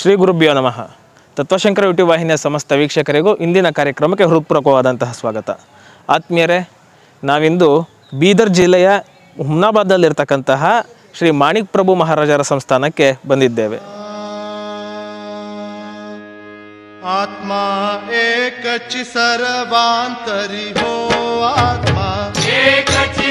ಶ್ರೀ ಗುರುಭ್ಯೋ ನಮಃ ತತ್ವಶಂಕರ ಯೂಟ್ಯೂಬ್ ವಾಹಿನಿಯ ಸಮಸ್ತ ವೀಕ್ಷಕರಿಗೂ ಇಂದಿನ ಕಾರ್ಯಕ್ರಮಕ್ಕೆ ಹೃತ್ಪೂರ್ವಕವಾದಂತಹ ಸ್ವಾಗತ ಆತ್ಮೀಯರೇ ನಾವಿಂದು ಬೀದರ್ ಜಿಲ್ಲೆಯ ಹುಮ್ನಾಬಾದ್ನಲ್ಲಿರ್ತಕ್ಕಂತಹ ಶ್ರೀ ಮಾಣಿಕ್ ಪ್ರಭು ಮಹಾರಾಜರ ಸಂಸ್ಥಾನಕ್ಕೆ ಬಂದಿದ್ದೇವೆ ಆತ್ಮ ಏಕಚಿ ಸರ್ವಾಂತರಿ ಆತ್ಮ ಏಕಚಿ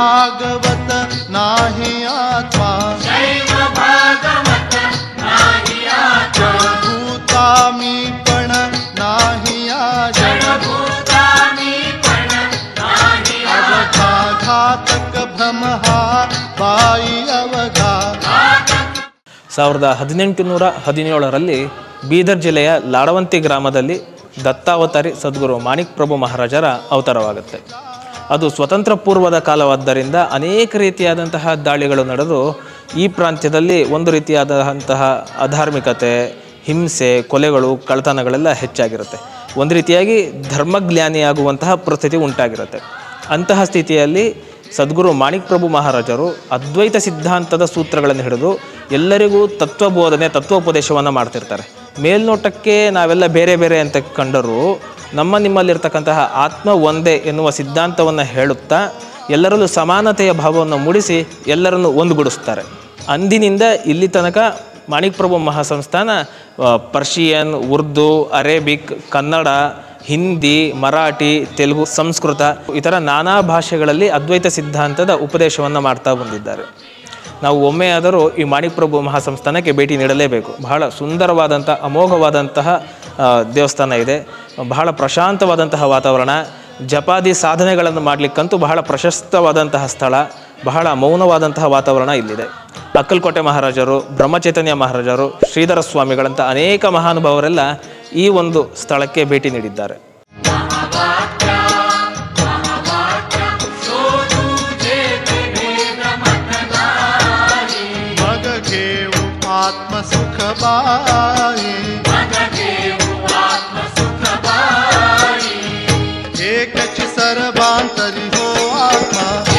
ಭಾಗವತ नाही आत्मा शैव भागवत नाही आत्मा भूता मी पण नाही अवघा घातक ಅವಘಾ ಸಾವಿರದ ಹದಿನೆಂಟುನೂರ ಹದಿನೇಳರಲ್ಲಿ ಬೀದರ್ ಜಿಲ್ಲೆಯ ಲಾಡವಂತಿ ಗ್ರಾಮದಲ್ಲಿ ದತ್ತಾವತಾರಿ ಸದ್ಗುರು ಮಾಣಿಕ್ ಪ್ರಭು ಮಹಾರಾಜರ ಅವತಾರವಾಗುತ್ತೆ ಅದು ಸ್ವತಂತ್ರ ಪೂರ್ವದ ಕಾಲವಾದ್ದರಿಂದ ಅನೇಕ ರೀತಿಯಾದಂತಹ ದಾಳಿಗಳು ನಡೆದು ಈ ಪ್ರಾಂತ್ಯದಲ್ಲಿ ಒಂದು ರೀತಿಯಾದಂತಹ ಅಧಾರ್ಮಿಕತೆ ಹಿಂಸೆ ಕೊಲೆಗಳು ಕಳ್ತನಗಳೆಲ್ಲ ಹೆಚ್ಚಾಗಿರುತ್ತೆ ಒಂದು ರೀತಿಯಾಗಿ ಧರ್ಮಜ್ಞಾನಿಯಾಗುವಂತಹ ಪರಿಸ್ಥಿತಿ ಉಂಟಾಗಿರುತ್ತೆ ಅಂತಹ ಸ್ಥಿತಿಯಲ್ಲಿ ಸದ್ಗುರು ಮಾಣಿಕ್ ಪ್ರಭು ಮಹಾರಾಜರು ಅದ್ವೈತ ಸಿದ್ಧಾಂತದ ಸೂತ್ರಗಳನ್ನು ಹಿಡಿದು ಎಲ್ಲರಿಗೂ ತತ್ವಬೋಧನೆ ತತ್ವೋಪದೇಶವನ್ನು ಮಾಡ್ತಿರ್ತಾರೆ ಮೇಲ್ನೋಟಕ್ಕೆ ನಾವೆಲ್ಲ ಬೇರೆ ಬೇರೆ ಅಂತ ಕಂಡರೂ ನಮ್ಮ ನಿಮ್ಮಲ್ಲಿರ್ತಕ್ಕಂತಹ ಆತ್ಮ ಒಂದೇ ಎನ್ನುವ ಸಿದ್ಧಾಂತವನ್ನು ಹೇಳುತ್ತಾ ಎಲ್ಲರಲ್ಲೂ ಸಮಾನತೆಯ ಭಾವವನ್ನು ಮೂಡಿಸಿ ಎಲ್ಲರನ್ನು ಒಂದುಗೂಡಿಸ್ತಾರೆ ಅಂದಿನಿಂದ ಇಲ್ಲಿ ತನಕ ಮಾಣಿಕ್ಪ್ರಭು ಮಹಾಸಂಸ್ಥಾನ ಪರ್ಷಿಯನ್ ಉರ್ದು ಅರೇಬಿಕ್ ಕನ್ನಡ ಹಿಂದಿ ಮರಾಠಿ ತೆಲುಗು ಸಂಸ್ಕೃತ ಇತರ ನಾನಾ ಭಾಷೆಗಳಲ್ಲಿ ಅದ್ವೈತ ಸಿದ್ಧಾಂತದ ಉಪದೇಶವನ್ನು ಮಾಡ್ತಾ ಬಂದಿದ್ದಾರೆ ನಾವು ಒಮ್ಮೆ ಆದರೂ ಈ ಮಾಣಿಪ್ರಭು ಮಹಾಸಂಸ್ಥಾನಕ್ಕೆ ಭೇಟಿ ನೀಡಲೇಬೇಕು ಬಹಳ ಸುಂದರವಾದಂಥ ಅಮೋಘವಾದಂತಹ ದೇವಸ್ಥಾನ ಇದೆ ಬಹಳ ಪ್ರಶಾಂತವಾದಂತಹ ವಾತಾವರಣ ಜಪಾದಿ ಸಾಧನೆಗಳನ್ನು ಮಾಡಲಿಕ್ಕಂತೂ ಬಹಳ ಪ್ರಶಸ್ತವಾದಂತಹ ಸ್ಥಳ ಬಹಳ ಮೌನವಾದಂತಹ ವಾತಾವರಣ ಇಲ್ಲಿದೆ ಅಕ್ಕಲ್ಕೋಟೆ ಮಹಾರಾಜರು ಬ್ರಹ್ಮಚೈತನ್ಯ ಮಹಾರಾಜರು ಶ್ರೀಧರ ಸ್ವಾಮಿಗಳಂಥ ಅನೇಕ ಮಹಾನುಭಾವರೆಲ್ಲ ಈ ಒಂದು ಸ್ಥಳಕ್ಕೆ ಭೇಟಿ ನೀಡಿದ್ದಾರೆ त्मसुखबुख एक सर्वान्तरि हो आत्मा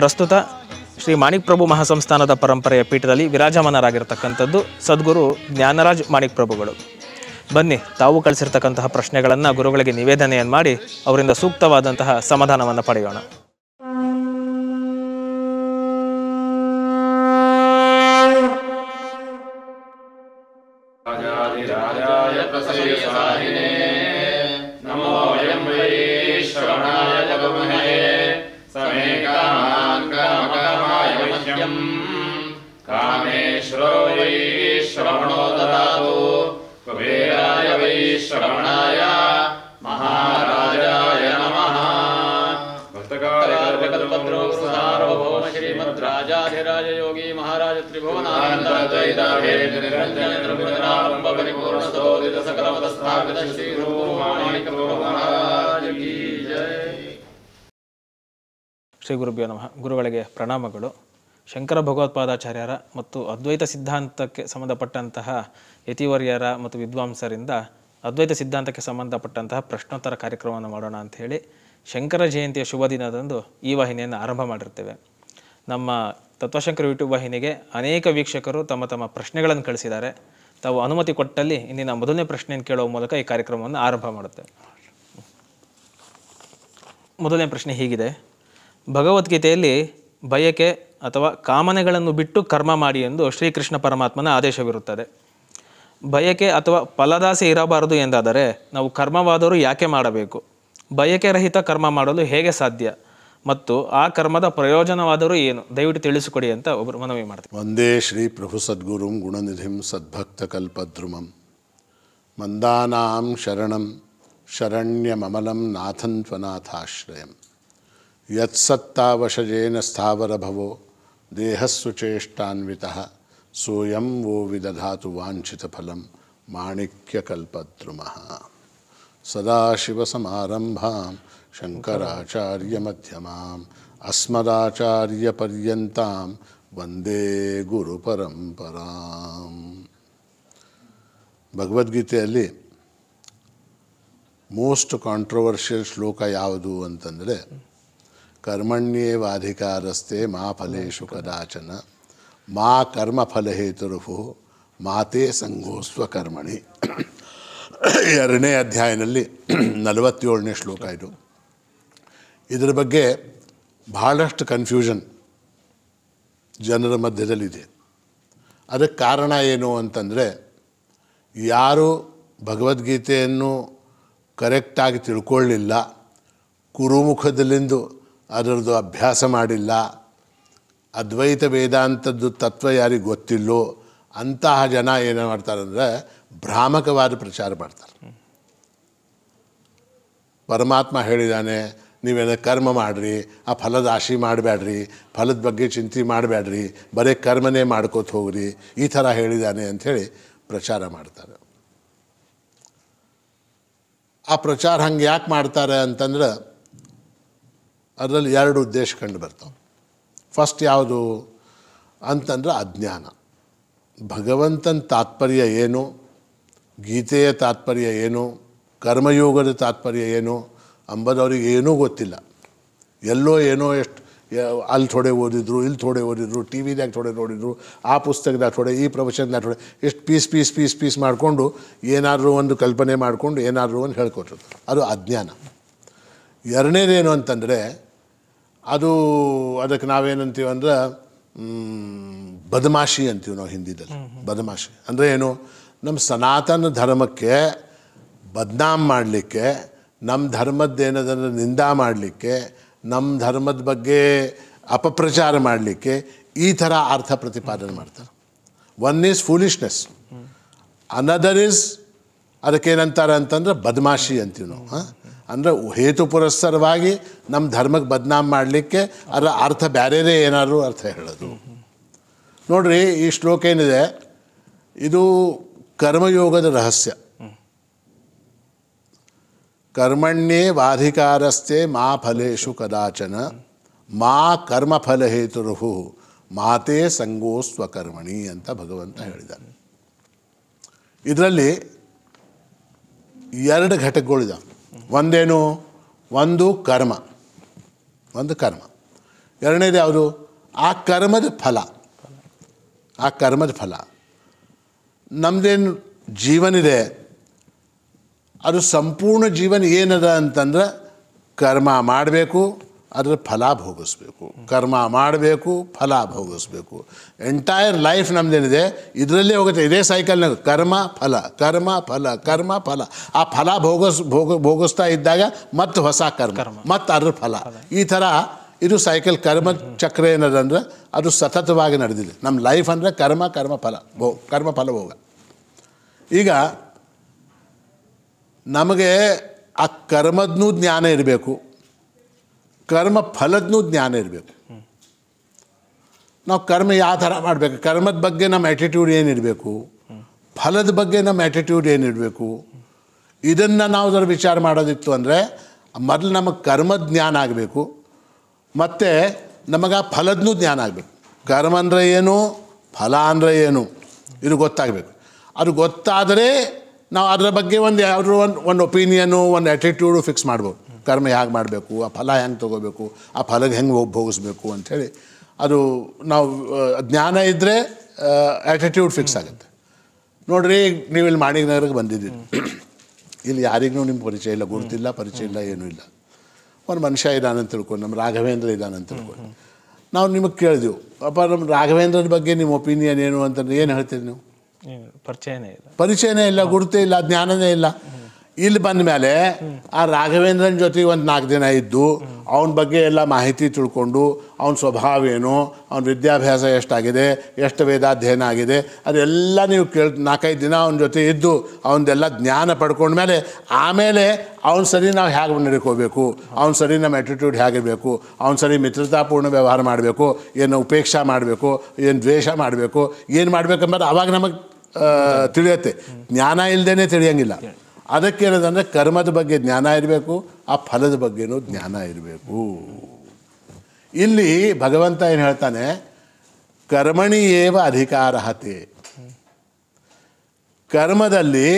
ಪ್ರಸ್ತುತ ಶ್ರೀ ಮಾಣಿಕ್ ಪ್ರಭು ಮಹಾಸಂಸ್ಥಾನದ ಪರಂಪರೆಯ ಪೀಠದಲ್ಲಿ ವಿರಾಜಮಾನರಾಗಿರ್ತಕ್ಕಂಥದ್ದು ಸದ್ಗುರು ಜ್ಞಾನರಾಜ್ ಮಾಣಿಕ್ ಪ್ರಭುಗಳು ಬನ್ನಿ ತಾವು ಕಳಿಸಿರ್ತಕ್ಕಂತಹ ಪ್ರಶ್ನೆಗಳನ್ನು ಗುರುಗಳಿಗೆ ನಿವೇದನೆಯನ್ನು ಮಾಡಿ ಅವರಿಂದ ಸೂಕ್ತವಾದಂತಹ ಸಮಾಧಾನವನ್ನು ಪಡೆಯೋಣ ಶ್ರೀ ಗುರುಭ್ಯ ನಮಃ ಗುರುಗಳಿಗೆ ಪ್ರಣಾಮಗಳು ಶಂಕರ ಭಗವತ್ಪಾದಾಚಾರ್ಯರ ಮತ್ತು ಅದ್ವೈತ ಸಿದ್ಧಾಂತಕ್ಕೆ ಸಂಬಂಧಪಟ್ಟಂತಹ ಯತಿವರ್ಯರ ಮತ್ತು ವಿದ್ವಾಂಸರಿಂದ ಅದ್ವೈತ ಸಿದ್ಧಾಂತಕ್ಕೆ ಸಂಬಂಧಪಟ್ಟಂತಹ ಪ್ರಶ್ನೋತ್ತರ ಕಾರ್ಯಕ್ರಮವನ್ನು ಮಾಡೋಣ ಹೇಳಿ ಶಂಕರ ಜಯಂತಿಯ ಶುಭ ದಿನದಂದು ಈ ವಾಹಿನಿಯನ್ನು ಆರಂಭ ಮಾಡಿರ್ತೇವೆ ನಮ್ಮ ತತ್ವಶಂಕರ ಯೂಟ್ಯೂಬ್ ವಾಹಿನಿಗೆ ಅನೇಕ ವೀಕ್ಷಕರು ತಮ್ಮ ತಮ್ಮ ಪ್ರಶ್ನೆಗಳನ್ನು ಕಳಿಸಿದ್ದಾರೆ ತಾವು ಅನುಮತಿ ಕೊಟ್ಟಲ್ಲಿ ಇಂದಿನ ಮೊದಲನೇ ಪ್ರಶ್ನೆಯನ್ನು ಕೇಳುವ ಮೂಲಕ ಈ ಕಾರ್ಯಕ್ರಮವನ್ನು ಆರಂಭ ಮಾಡುತ್ತೆ ಮೊದಲನೇ ಪ್ರಶ್ನೆ ಹೀಗಿದೆ ಭಗವದ್ಗೀತೆಯಲ್ಲಿ ಬಯಕೆ ಅಥವಾ ಕಾಮನೆಗಳನ್ನು ಬಿಟ್ಟು ಕರ್ಮ ಮಾಡಿ ಎಂದು ಶ್ರೀಕೃಷ್ಣ ಪರಮಾತ್ಮನ ಆದೇಶವಿರುತ್ತದೆ ಬಯಕೆ ಅಥವಾ ಫಲದಾಸೆ ಇರಬಾರದು ಎಂದಾದರೆ ನಾವು ಕರ್ಮವಾದರೂ ಯಾಕೆ ಮಾಡಬೇಕು ಬಯಕೆ ರಹಿತ ಕರ್ಮ ಮಾಡಲು ಹೇಗೆ ಸಾಧ್ಯ ಮತ್ತು ಆ ಕರ್ಮದ ಪ್ರಯೋಜನವಾದರೂ ಏನು ದಯವಿಟ್ಟು ತಿಳಿಸಿಕೊಡಿ ಅಂತ ಒಬ್ಬರು ಮನವಿ ಮಾಡ್ತಾರೆ ವಂದೇ ಶ್ರೀ ಪ್ರಭು ಸದ್ಗುರುಂ ಗುಣನಿಧಿಂ ಸದ್ಭಕ್ತ ಕಲ್ಪದ್ರುಮಂ ಮಂದಾನಾಂ ಶರಣಂ ಶರಣ್ಯಮಮಲಂ ನಾಥನ್ ತ್ವನಾಥಾಶ್ರಯಂ ಸ್ಥಾವರಭವೋ ದೇಹಸ್ಸುಚೇಷ್ಟಾನ್ವಿತ ಸೋಯಂ ವೋ ವಿದಧಾತು ವಾಂಛಿತ ಫಲಂ ಮಾಣಿಕ್ಯಕಲ್ಪದ್ರುಮಃ ಸಮಾರಂಭಾಂ ಶಂಕರಾಚಾರ್ಯ ಅಸ್ಮದಾಚಾರ್ಯ ಪರ್ಯಂತಾಂ ವಂದೇ ಗುರು ಪರಂಪರಾಂ ಭಗವದ್ಗೀತೆಯಲ್ಲಿ ಮೋಸ್ಟ್ ಕಾಂಟ್ರವರ್ಷಿಯಲ್ ಶ್ಲೋಕ ಯಾವುದು ಅಂತಂದರೆ ಕರ್ಮಣ್ಯೇವಾಧಿಕಾರಸ್ಥೆ ಮಾ ಫಲೇಶು ಕದಾಚನ ಮಾ ಕರ್ಮ ಫಲಹೇತುರುಫು ಮಾತೇ ಸಂಘೋಸ್ವ ಕರ್ಮಣಿ ಎರಡನೇ ಅಧ್ಯಾಯದಲ್ಲಿ ನಲವತ್ತೇಳನೇ ಶ್ಲೋಕ ಇದು ಇದರ ಬಗ್ಗೆ ಬಹಳಷ್ಟು ಕನ್ಫ್ಯೂಷನ್ ಜನರ ಮಧ್ಯದಲ್ಲಿದೆ ಅದಕ್ಕೆ ಕಾರಣ ಏನು ಅಂತಂದರೆ ಯಾರು ಭಗವದ್ಗೀತೆಯನ್ನು ಕರೆಕ್ಟಾಗಿ ತಿಳ್ಕೊಳ್ಳಿಲ್ಲ ಕುರುಮುಖದಲ್ಲಿಂದು ಅದರದ್ದು ಅಭ್ಯಾಸ ಮಾಡಿಲ್ಲ ಅದ್ವೈತ ವೇದಾಂತದ್ದು ತತ್ವ ಯಾರಿಗೆ ಗೊತ್ತಿಲ್ಲೋ ಅಂತಹ ಜನ ಏನು ಮಾಡ್ತಾರೆ ಅಂದರೆ ಭ್ರಾಮಕವಾದ ಪ್ರಚಾರ ಮಾಡ್ತಾರೆ ಪರಮಾತ್ಮ ಹೇಳಿದ್ದಾನೆ ನೀವೇನ ಕರ್ಮ ಮಾಡಿರಿ ಆ ಫಲದ ಆಶೆ ಮಾಡಬೇಡ್ರಿ ಫಲದ ಬಗ್ಗೆ ಚಿಂತೆ ಮಾಡಬೇಡ್ರಿ ಬರೀ ಕರ್ಮನೇ ಮಾಡ್ಕೋತ ಹೋಗ್ರಿ ಈ ಥರ ಹೇಳಿದ್ದಾನೆ ಅಂಥೇಳಿ ಪ್ರಚಾರ ಮಾಡ್ತಾರೆ ಆ ಪ್ರಚಾರ ಹಂಗೆ ಯಾಕೆ ಮಾಡ್ತಾರೆ ಅಂತಂದ್ರೆ ಅದರಲ್ಲಿ ಎರಡು ಉದ್ದೇಶ ಕಂಡು ಬರ್ತಾವೆ ಫಸ್ಟ್ ಯಾವುದು ಅಂತಂದ್ರೆ ಅಜ್ಞಾನ ಭಗವಂತನ ತಾತ್ಪರ್ಯ ಏನು ಗೀತೆಯ ತಾತ್ಪರ್ಯ ಏನು ಕರ್ಮಯೋಗದ ತಾತ್ಪರ್ಯ ಏನು ಅಂಬದವ್ರಿಗೆ ಏನೂ ಗೊತ್ತಿಲ್ಲ ಎಲ್ಲೋ ಏನೋ ಎಷ್ಟು ಅಲ್ಲಿ ಥೋಡೆ ಓದಿದ್ರು ಇಲ್ಲಿ ಥೋಡೆ ಓದಿದ್ರು ಟಿ ವಿದಾಗ ಥೋಡೆ ನೋಡಿದ್ರು ಆ ಪುಸ್ತಕದಾಗ ಥೋಡೆ ಈ ಪ್ರವಚನದಾಗ ಥೋಡೆ ಎಷ್ಟು ಪೀಸ್ ಪೀಸ್ ಪೀಸ್ ಪೀಸ್ ಮಾಡಿಕೊಂಡು ಏನಾದರೂ ಒಂದು ಕಲ್ಪನೆ ಮಾಡಿಕೊಂಡು ಏನಾದರೂ ಒಂದು ಹೇಳ್ಕೊಟ್ರು ಅದು ಅಜ್ಞಾನ ಎರಡನೇದೇನು ಅಂತಂದರೆ ಅದು ಅದಕ್ಕೆ ನಾವೇನಂತೀವಂದ್ರೆ ಅಂದ್ರೆ ಬದಮಾಶಿ ಅಂತೀವಿ ನಾವು ಹಿಂದಿದಲ್ಲಿ ಬದಮಾಶಿ ಅಂದರೆ ಏನು ನಮ್ಮ ಸನಾತನ ಧರ್ಮಕ್ಕೆ ಬದನಾಮ್ ಮಾಡಲಿಕ್ಕೆ ನಮ್ಮ ಧರ್ಮದ್ದೇನದನ್ನು ನಿಂದ ಮಾಡಲಿಕ್ಕೆ ನಮ್ಮ ಧರ್ಮದ ಬಗ್ಗೆ ಅಪಪ್ರಚಾರ ಮಾಡಲಿಕ್ಕೆ ಈ ಥರ ಅರ್ಥ ಪ್ರತಿಪಾದನೆ ಮಾಡ್ತಾರೆ one is foolishness another is ಅದಕ್ಕೇನಂತಾರೆ ಅಂತಂದ್ರೆ ಬದಮಾಶಿ ಅಂತೀವಿ ನಾವು ಹಾಂ ಅಂದರೆ ಹೇತು ಪುರಸ್ಸರವಾಗಿ ನಮ್ಮ ಧರ್ಮಕ್ಕೆ ಬದನಾಮ್ ಮಾಡಲಿಕ್ಕೆ ಅದರ ಅರ್ಥ ಬೇರೆಯೇ ಏನಾದರೂ ಅರ್ಥ ಹೇಳೋದು ನೋಡ್ರಿ ಈ ಶ್ಲೋಕ ಏನಿದೆ ಇದು ಕರ್ಮಯೋಗದ ರಹಸ್ಯ ಕರ್ಮಣ್ಯೇವಾಧಿಕಾರಸ್ಥೆ ಮಾ ಫಲೇಶು ಕದಾಚನ ಮಾ ಕರ್ಮಫಲಹೇತುರು ಮಾತೇ ಸಂಗೋ ಸ್ವಕರ್ಮಣಿ ಅಂತ ಭಗವಂತ ಹೇಳಿದ್ದಾನೆ ಇದರಲ್ಲಿ ಎರಡು ಘಟಕಗಳಿದಾವೆ ಒಂದೇನು ಒಂದು ಕರ್ಮ ಒಂದು ಕರ್ಮ ಎರಡನೇದು ಯಾವುದು ಆ ಕರ್ಮದ ಫಲ ಆ ಕರ್ಮದ ಫಲ ನಮ್ಮದೇನು ಜೀವನಿದೆ ಅದು ಸಂಪೂರ್ಣ ಜೀವನ ಏನದ ಅಂತಂದ್ರೆ ಕರ್ಮ ಮಾಡಬೇಕು ಅದರ ಫಲ ಭೋಗಿಸ್ಬೇಕು ಕರ್ಮ ಮಾಡಬೇಕು ಫಲ ಭೋಗಿಸ್ಬೇಕು ಎಂಟೈರ್ ಲೈಫ್ ನಮ್ದೇನಿದೆ ಇದರಲ್ಲೇ ಹೋಗುತ್ತೆ ಇದೇ ಸೈಕಲ್ನಾಗ ಕರ್ಮ ಫಲ ಕರ್ಮ ಫಲ ಕರ್ಮ ಫಲ ಆ ಫಲ ಭೋಗಸ್ ಭೋಗ ಭೋಗಿಸ್ತಾ ಇದ್ದಾಗ ಮತ್ತು ಹೊಸ ಕರ್ಮ ಮತ್ತು ಅದ್ರ ಫಲ ಈ ಥರ ಇದು ಸೈಕಲ್ ಕರ್ಮ ಚಕ್ರ ಏನದಂದ್ರೆ ಅದು ಸತತವಾಗಿ ನಡೆದಿದೆ ನಮ್ಮ ಲೈಫ್ ಅಂದರೆ ಕರ್ಮ ಕರ್ಮ ಫಲ ಭೋ ಕರ್ಮ ಫಲ ಭೋಗ ಈಗ ನಮಗೆ ಆ ಕರ್ಮದ್ನೂ ಜ್ಞಾನ ಇರಬೇಕು ಕರ್ಮ ಫಲದ್ನೂ ಜ್ಞಾನ ಇರಬೇಕು ನಾವು ಕರ್ಮ ಯಾವ ಥರ ಮಾಡಬೇಕು ಕರ್ಮದ ಬಗ್ಗೆ ನಮ್ಮ ಆ್ಯಟಿಟ್ಯೂಡ್ ಏನಿರಬೇಕು ಫಲದ ಬಗ್ಗೆ ನಮ್ಮ ಆ್ಯಟಿಟ್ಯೂಡ್ ಏನಿರಬೇಕು ಇದನ್ನು ನಾವು ಅದರ ವಿಚಾರ ಮಾಡೋದಿತ್ತು ಅಂದರೆ ಮೊದಲು ನಮಗೆ ಕರ್ಮದ ಜ್ಞಾನ ಆಗಬೇಕು ಮತ್ತು ನಮಗೆ ಆ ಫಲದ್ನೂ ಜ್ಞಾನ ಆಗಬೇಕು ಕರ್ಮ ಅಂದರೆ ಏನು ಫಲ ಅಂದರೆ ಏನು ಇದು ಗೊತ್ತಾಗಬೇಕು ಅದು ಗೊತ್ತಾದರೆ ನಾವು ಅದರ ಬಗ್ಗೆ ಒಂದು ಯಾವ್ದು ಒಂದು ಒಂದು ಒಪಿನಿಯನ್ನು ಒಂದು ಆ್ಯಟಿಟ್ಯೂಡು ಫಿಕ್ಸ್ ಮಾಡ್ಬೋದು ಕರ್ಮ ಹೇಗೆ ಮಾಡಬೇಕು ಆ ಫಲ ಹೆಂಗೆ ತೊಗೋಬೇಕು ಆ ಫಲಗೆ ಹೆಂಗೆ ಭೋಗಿಸ್ಬೇಕು ಅಂಥೇಳಿ ಅದು ನಾವು ಜ್ಞಾನ ಇದ್ದರೆ ಆ್ಯಟಿಟ್ಯೂಡ್ ಫಿಕ್ಸ್ ಆಗುತ್ತೆ ನೋಡ್ರಿ ನೀವು ಇಲ್ಲಿ ನಗರಕ್ಕೆ ಬಂದಿದ್ದೀರಿ ಇಲ್ಲಿ ಯಾರಿಗೂ ನಿಮ್ಮ ಪರಿಚಯ ಇಲ್ಲ ಗುರುತಿಲ್ಲ ಪರಿಚಯ ಇಲ್ಲ ಏನೂ ಇಲ್ಲ ಒಂದು ಮನುಷ್ಯ ಅಂತ ತಿಳ್ಕೊಂಡು ನಮ್ಮ ರಾಘವೇಂದ್ರ ಇದ್ದಾನಂತ ತಿಳ್ಕೊಂಡು ನಾವು ನಿಮಗೆ ಕೇಳಿದೆವು ಅಪ್ಪ ನಮ್ಮ ರಾಘವೇಂದ್ರನ ಬಗ್ಗೆ ನಿಮ್ಮ ಒಪಿನಿಯನ್ ಏನು ಅಂತ ಏನು ಹೇಳ್ತೀರಿ ನೀವು ಪರಿಚಯನೇ ಇಲ್ಲ ಪರಿಚಯನೇ ಇಲ್ಲ ಗುರುತೇ ಇಲ್ಲ ಜ್ಞಾನನೇ ಇಲ್ಲ ಇಲ್ಲಿ ಬಂದ ಮೇಲೆ ಆ ರಾಘವೇಂದ್ರನ ಜೊತೆಗೆ ಒಂದು ನಾಲ್ಕು ದಿನ ಇದ್ದು ಅವನ ಬಗ್ಗೆ ಎಲ್ಲ ಮಾಹಿತಿ ತಿಳ್ಕೊಂಡು ಅವನ ಸ್ವಭಾವ ಏನು ಅವನ ವಿದ್ಯಾಭ್ಯಾಸ ಎಷ್ಟಾಗಿದೆ ಎಷ್ಟು ವೇದಾಧ್ಯಯನ ಆಗಿದೆ ಅದೆಲ್ಲ ನೀವು ಕೇಳ್ ನಾಲ್ಕೈದು ದಿನ ಅವನ ಜೊತೆ ಇದ್ದು ಅವನದೆಲ್ಲ ಜ್ಞಾನ ಪಡ್ಕೊಂಡ್ಮೇಲೆ ಆಮೇಲೆ ಅವ್ನು ಸರಿ ನಾವು ಹೇಗೆ ನಡ್ಕೋಬೇಕು ಅವ್ನು ಸರಿ ನಮ್ಮ ಆ್ಯಟಿಟ್ಯೂಡ್ ಹೇಗಿರಬೇಕು ಅವ್ನು ಸರಿ ಮಿತ್ರತಾಪೂರ್ಣ ವ್ಯವಹಾರ ಮಾಡಬೇಕು ಏನು ಉಪೇಕ್ಷಾ ಮಾಡಬೇಕು ಏನು ದ್ವೇಷ ಮಾಡಬೇಕು ಏನು ಮಾಡಬೇಕಂಬ ಅವಾಗ ನಮಗೆ ತಿಳಿಯತ್ತೆ ಜ್ಞಾನ ಇಲ್ಲದೇ ತಿಳಿಯಂಗಿಲ್ಲ ಅದಕ್ಕೆ ಏನದಂದರೆ ಕರ್ಮದ ಬಗ್ಗೆ ಜ್ಞಾನ ಇರಬೇಕು ಆ ಫಲದ ಬಗ್ಗೆನೂ ಜ್ಞಾನ ಇರಬೇಕು ಇಲ್ಲಿ ಭಗವಂತ ಏನು ಹೇಳ್ತಾನೆ ಕರ್ಮಣಿಯೇವ ಅಧಿಕಾರ ಅಧಿಕಾರಹತೆ ಕರ್ಮದಲ್ಲಿ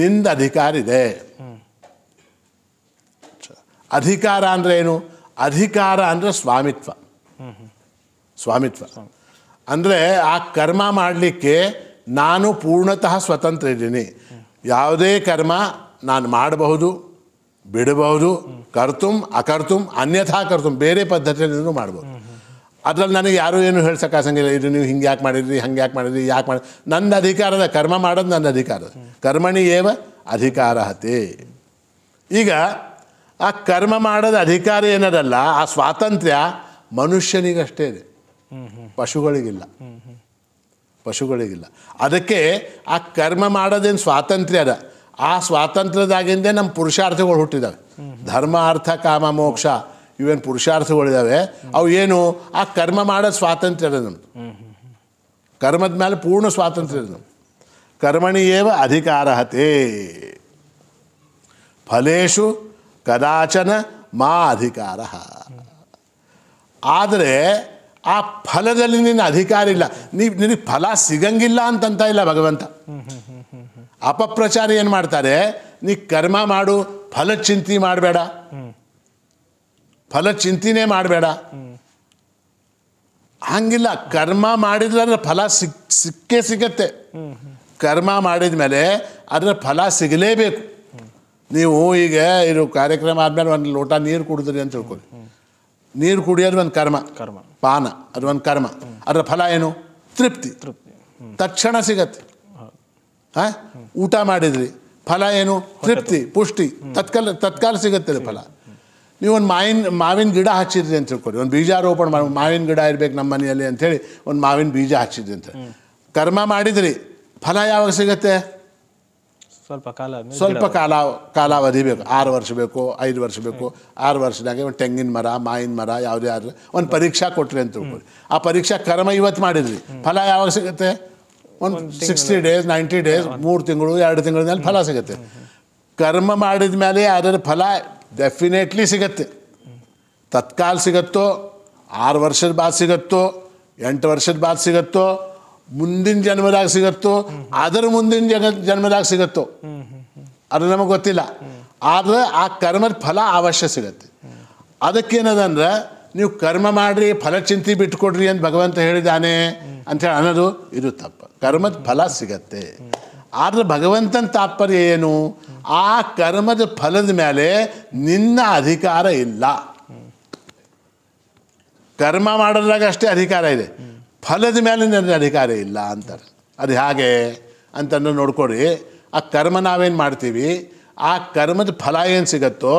ನಿಂದ ಅಧಿಕಾರ ಇದೆ ಅಧಿಕಾರ ಅಂದ್ರೆ ಏನು ಅಧಿಕಾರ ಅಂದ್ರೆ ಸ್ವಾಮಿತ್ವ ಸ್ವಾಮಿತ್ವ ಅಂದ್ರೆ ಆ ಕರ್ಮ ಮಾಡಲಿಕ್ಕೆ ನಾನು ಪೂರ್ಣತಃ ಸ್ವತಂತ್ರ ಇದ್ದೀನಿ ಯಾವುದೇ ಕರ್ಮ ನಾನು ಮಾಡಬಹುದು ಬಿಡಬಹುದು ಕರ್ತುಂ ಅಕರ್ತುಂ ಅನ್ಯಥಾ ಕರ್ತುಂ ಬೇರೆ ಪದ್ಧತಿಯನ್ನು ಮಾಡ್ಬೋದು ಅದ್ರಲ್ಲಿ ನನಗೆ ಯಾರೂ ಏನು ಹೇಳಸಕ್ಕಾಗಂಗಿಲ್ಲ ಇದು ನೀವು ಹಿಂಗೆ ಯಾಕೆ ಮಾಡಿದ್ರಿ ಹಂಗೆ ಯಾಕೆ ಮಾಡಿದ್ರಿ ಯಾಕೆ ಮಾಡಿ ನನ್ನ ಅಧಿಕಾರದ ಕರ್ಮ ಮಾಡೋದು ನನ್ನ ಅಧಿಕಾರದ ಕರ್ಮಣಿ ಏವ ಅಧಿಕಾರಹತೆ ಈಗ ಆ ಕರ್ಮ ಮಾಡೋದು ಅಧಿಕಾರ ಏನದಲ್ಲ ಆ ಸ್ವಾತಂತ್ರ್ಯ ಮನುಷ್ಯನಿಗಷ್ಟೇ ಇದೆ ಪಶುಗಳಿಗಿಲ್ಲ ಪಶುಗಳಿಗಿಲ್ಲ ಅದಕ್ಕೆ ಆ ಕರ್ಮ ಮಾಡೋದೇನು ಸ್ವಾತಂತ್ರ್ಯ ಅದ ಆ ಸ್ವಾತಂತ್ರ್ಯದಾಗಿಂದೇ ನಮ್ಮ ಪುರುಷಾರ್ಥಗಳು ಹುಟ್ಟಿದ್ದಾವೆ ಧರ್ಮ ಅರ್ಥ ಕಾಮ ಮೋಕ್ಷ ಇವೇನು ಪುರುಷಾರ್ಥಗಳಿದ್ದಾವೆ ಅವು ಏನು ಆ ಕರ್ಮ ಮಾಡೋದು ಸ್ವಾತಂತ್ರ್ಯ ಅದ ನಮ್ಮದು ಕರ್ಮದ ಮೇಲೆ ಪೂರ್ಣ ಸ್ವಾತಂತ್ರ್ಯ ಅದ ನಮ್ಮದು ಕರ್ಮಣಿಯೇವ ಅಧಿಕಾರಹತೆ ಫಲೇಶು ಕದಾಚನ ಮಾ ಅಧಿಕಾರ ಆದರೆ ಆ ಫಲದಲ್ಲಿ ನಿನ್ನ ಅಧಿಕಾರ ಇಲ್ಲ ನೀ ನಿನಗೆ ಫಲ ಸಿಗಂಗಿಲ್ಲ ಅಂತಂತ ಇಲ್ಲ ಭಗವಂತ ಅಪಪ್ರಚಾರ ಏನು ಮಾಡ್ತಾರೆ ನೀ ಕರ್ಮ ಮಾಡು ಫಲ ಚಿಂತೆ ಮಾಡಬೇಡ ಫಲ ಚಿಂತಿನೇ ಮಾಡಬೇಡ ಹಂಗಿಲ್ಲ ಕರ್ಮ ಮಾಡಿದ್ರೆ ಫಲ ಸಿಕ್ ಸಿಕ್ಕೇ ಸಿಗತ್ತೆ ಕರ್ಮ ಮಾಡಿದ ಮೇಲೆ ಅದರ ಫಲ ಸಿಗಲೇಬೇಕು ನೀವು ಈಗ ಇದು ಕಾರ್ಯಕ್ರಮ ಆದಮೇಲೆ ಒಂದು ಲೋಟ ನೀರು ಕುಡಿದ್ರಿ ಅಂತ ತಿಳ್ಕೊಳ್ಳಿ ನೀರು ಕುಡಿಯೋದು ಒಂದು ಕರ್ಮ ಕರ್ಮ ಪಾನ ಅದು ಒಂದು ಕರ್ಮ ಅದರ ಫಲ ಏನು ತೃಪ್ತಿ ತೃಪ್ತಿ ತಕ್ಷಣ ಸಿಗತ್ತೆ ಹಾ ಊಟ ಮಾಡಿದ್ರಿ ಫಲ ಏನು ತೃಪ್ತಿ ಪುಷ್ಟಿ ತತ್ಕಾಲ ತತ್ಕಾಲ ಸಿಗತ್ತೆ ಫಲ ನೀವು ಒಂದು ಮಾವಿನ ಮಾವಿನ ಗಿಡ ಹಚ್ಚಿದ್ರಿ ಅಂತ ತಿಳ್ಕೊಡಿ ಒಂದು ರೋಪಣ ಮಾಡಿ ಮಾವಿನ ಗಿಡ ಇರ್ಬೇಕು ನಮ್ಮ ಮನೆಯಲ್ಲಿ ಅಂತ ಹೇಳಿ ಒಂದು ಮಾವಿನ ಬೀಜ ಹಚ್ಚಿದ್ರಿ ಅಂತ ಕರ್ಮ ಮಾಡಿದ್ರಿ ಫಲ ಯಾವಾಗ ಸಿಗತ್ತೆ ಸ್ವಲ್ಪ ಕಾಲ ಸ್ವಲ್ಪ ಕಾಲ ಕಾಲಾವಧಿ ಬೇಕು ಆರು ವರ್ಷ ಬೇಕು ಐದು ವರ್ಷ ಬೇಕು ಆರು ವರ್ಷದಾಗೆ ಒಂದು ತೆಂಗಿನ ಮರ ಮಾಯಿನ ಮರ ಯಾವುದೇ ಆದ್ರೆ ಒಂದು ಪರೀಕ್ಷಾ ಕೊಟ್ರಿ ಅಂತ ತಿಳ್ಕೊಳ್ಳಿ ಆ ಪರೀಕ್ಷಾ ಕರ್ಮ ಇವತ್ತು ಮಾಡಿದ್ರಿ ಫಲ ಯಾವಾಗ ಸಿಗುತ್ತೆ ಒಂದು ಸಿಕ್ಸ್ಟಿ ಡೇಸ್ ನೈಂಟಿ ಡೇಸ್ ಮೂರು ತಿಂಗಳು ಎರಡು ತಿಂಗಳ ಮೇಲೆ ಫಲ ಸಿಗುತ್ತೆ ಕರ್ಮ ಮಾಡಿದ ಮೇಲೆ ಅದರ ಫಲ ಡೆಫಿನೆಟ್ಲಿ ಸಿಗತ್ತೆ ತತ್ಕಾಲ ಸಿಗುತ್ತೋ ಆರು ವರ್ಷದ ಬಾದ್ ಸಿಗುತ್ತೋ ಎಂಟು ವರ್ಷದ ಬಾದ್ ಸಿಗುತ್ತೋ ಮುಂದಿನ ಜನ್ಮದಾಗ ಸಿಗತ್ತೋ ಅದರ ಮುಂದಿನ ಜಗ ಜನ್ಮದಾಗ ಸಿಗತ್ತೋ ಅದು ನಮಗೆ ಗೊತ್ತಿಲ್ಲ ಆದರೆ ಆ ಕರ್ಮದ ಫಲ ಅವಶ್ಯ ಸಿಗತ್ತೆ ಅದಕ್ಕೇನದಂದ್ರೆ ನೀವು ಕರ್ಮ ಮಾಡ್ರಿ ಫಲ ಚಿಂತೆ ಬಿಟ್ಕೊಡ್ರಿ ಅಂತ ಭಗವಂತ ಹೇಳಿದಾನೆ ಹೇಳಿ ಅನ್ನೋದು ಇದು ತಪ್ಪ ಕರ್ಮದ ಫಲ ಸಿಗತ್ತೆ ಆದರೆ ಭಗವಂತನ ತಾತ್ಪರ್ಯ ಏನು ಆ ಕರ್ಮದ ಫಲದ ಮೇಲೆ ನಿನ್ನ ಅಧಿಕಾರ ಇಲ್ಲ ಕರ್ಮ ಮಾಡೋದ್ರಾಗ ಅಷ್ಟೇ ಅಧಿಕಾರ ಇದೆ ಫಲದ ಮೇಲೆ ನನಗೆ ಅಧಿಕಾರ ಇಲ್ಲ ಅಂತಾರೆ ಅದು ಹಾಗೆ ಅಂತಂದು ನೋಡ್ಕೊಡಿ ಆ ಕರ್ಮ ನಾವೇನು ಮಾಡ್ತೀವಿ ಆ ಕರ್ಮದ ಫಲ ಏನು ಸಿಗುತ್ತೋ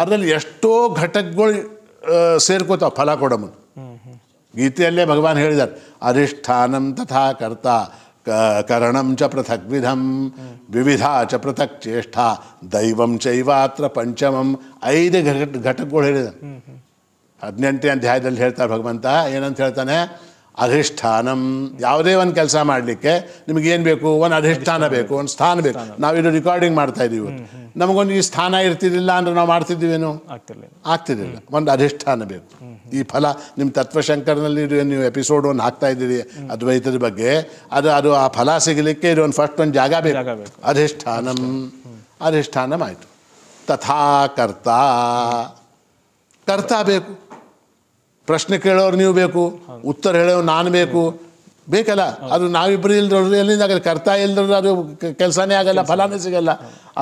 ಅದರಲ್ಲಿ ಎಷ್ಟೋ ಘಟಕಗಳು ಸೇರ್ಕೋತಾವೆ ಫಲ ಕೊಡಮನ್ ಗೀತೆಯಲ್ಲೇ ಭಗವಾನ್ ಹೇಳಿದ್ದಾರೆ ಅಧಿಷ್ಠಾನಂ ತಥಾ ಕರ್ತ ಕರಣಂ ಚ ಪೃಥಕ್ ವಿಧಂ ವಿವಿಧ ಚ ಪೃಥಕ್ ಚೇಷ್ಠ ದೈವಂ ಚೈವಾತ್ರ ಪಂಚಮಂ ಐದು ಘಟ ಘಟಕಗಳು ಹೇಳಿದ್ದಾರೆ ಹದಿನೆಂಟನೇ ಅಧ್ಯಾಯದಲ್ಲಿ ಹೇಳ್ತಾರೆ ಭಗವಂತ ಏನಂತ ಹೇಳ್ತಾನೆ ಅಧಿಷ್ಠಾನಂ ಯಾವುದೇ ಒಂದು ಕೆಲಸ ಮಾಡಲಿಕ್ಕೆ ಏನು ಬೇಕು ಒಂದು ಅಧಿಷ್ಠಾನ ಬೇಕು ಒಂದು ಸ್ಥಾನ ಬೇಕು ಇದು ರೆಕಾರ್ಡಿಂಗ್ ಮಾಡ್ತಾ ಇದ್ದೀವಿ ನಮಗೊಂದು ಈ ಸ್ಥಾನ ಇರ್ತಿರ್ಲಿಲ್ಲ ಅಂದರೆ ನಾವು ಮಾಡ್ತಿದ್ದೀವೇನು ಆಗ್ತಿರ್ಲಿಲ್ಲ ಒಂದು ಅಧಿಷ್ಠಾನ ಬೇಕು ಈ ಫಲ ನಿಮ್ಮ ತತ್ವಶಂಕರ್ನಲ್ಲಿ ನೀವು ಎಪಿಸೋಡ್ ಒಂದು ಹಾಕ್ತಾ ಇದ್ದೀರಿ ಅದ್ವೈತದ ಬಗ್ಗೆ ಅದು ಅದು ಆ ಫಲ ಸಿಗಲಿಕ್ಕೆ ಇದೊಂದು ಫಸ್ಟ್ ಒಂದು ಜಾಗ ಬೇಕು ಅಧಿಷ್ಠಾನಂ ಅಧಿಷ್ಠಾನಂ ಆಯಿತು ತಥಾ ಕರ್ತಾ ಕರ್ತ ಬೇಕು ಪ್ರಶ್ನೆ ಕೇಳೋರು ನೀವು ಬೇಕು ಉತ್ತರ ಹೇಳೋರು ನಾನು ಬೇಕು ಬೇಕಲ್ಲ ಅದು ನಾವಿಬ್ಬರು ಇಲ್ದ್ರವ್ರು ಎಲ್ಲಿಂದ ಆಗಲ್ಲ ಕರ್ತ ಇಲ್ದ್ರೂ ಅದು ಕೆಲಸನೇ ಆಗಲ್ಲ ಫಲಾನೇ ಸಿಗಲ್ಲ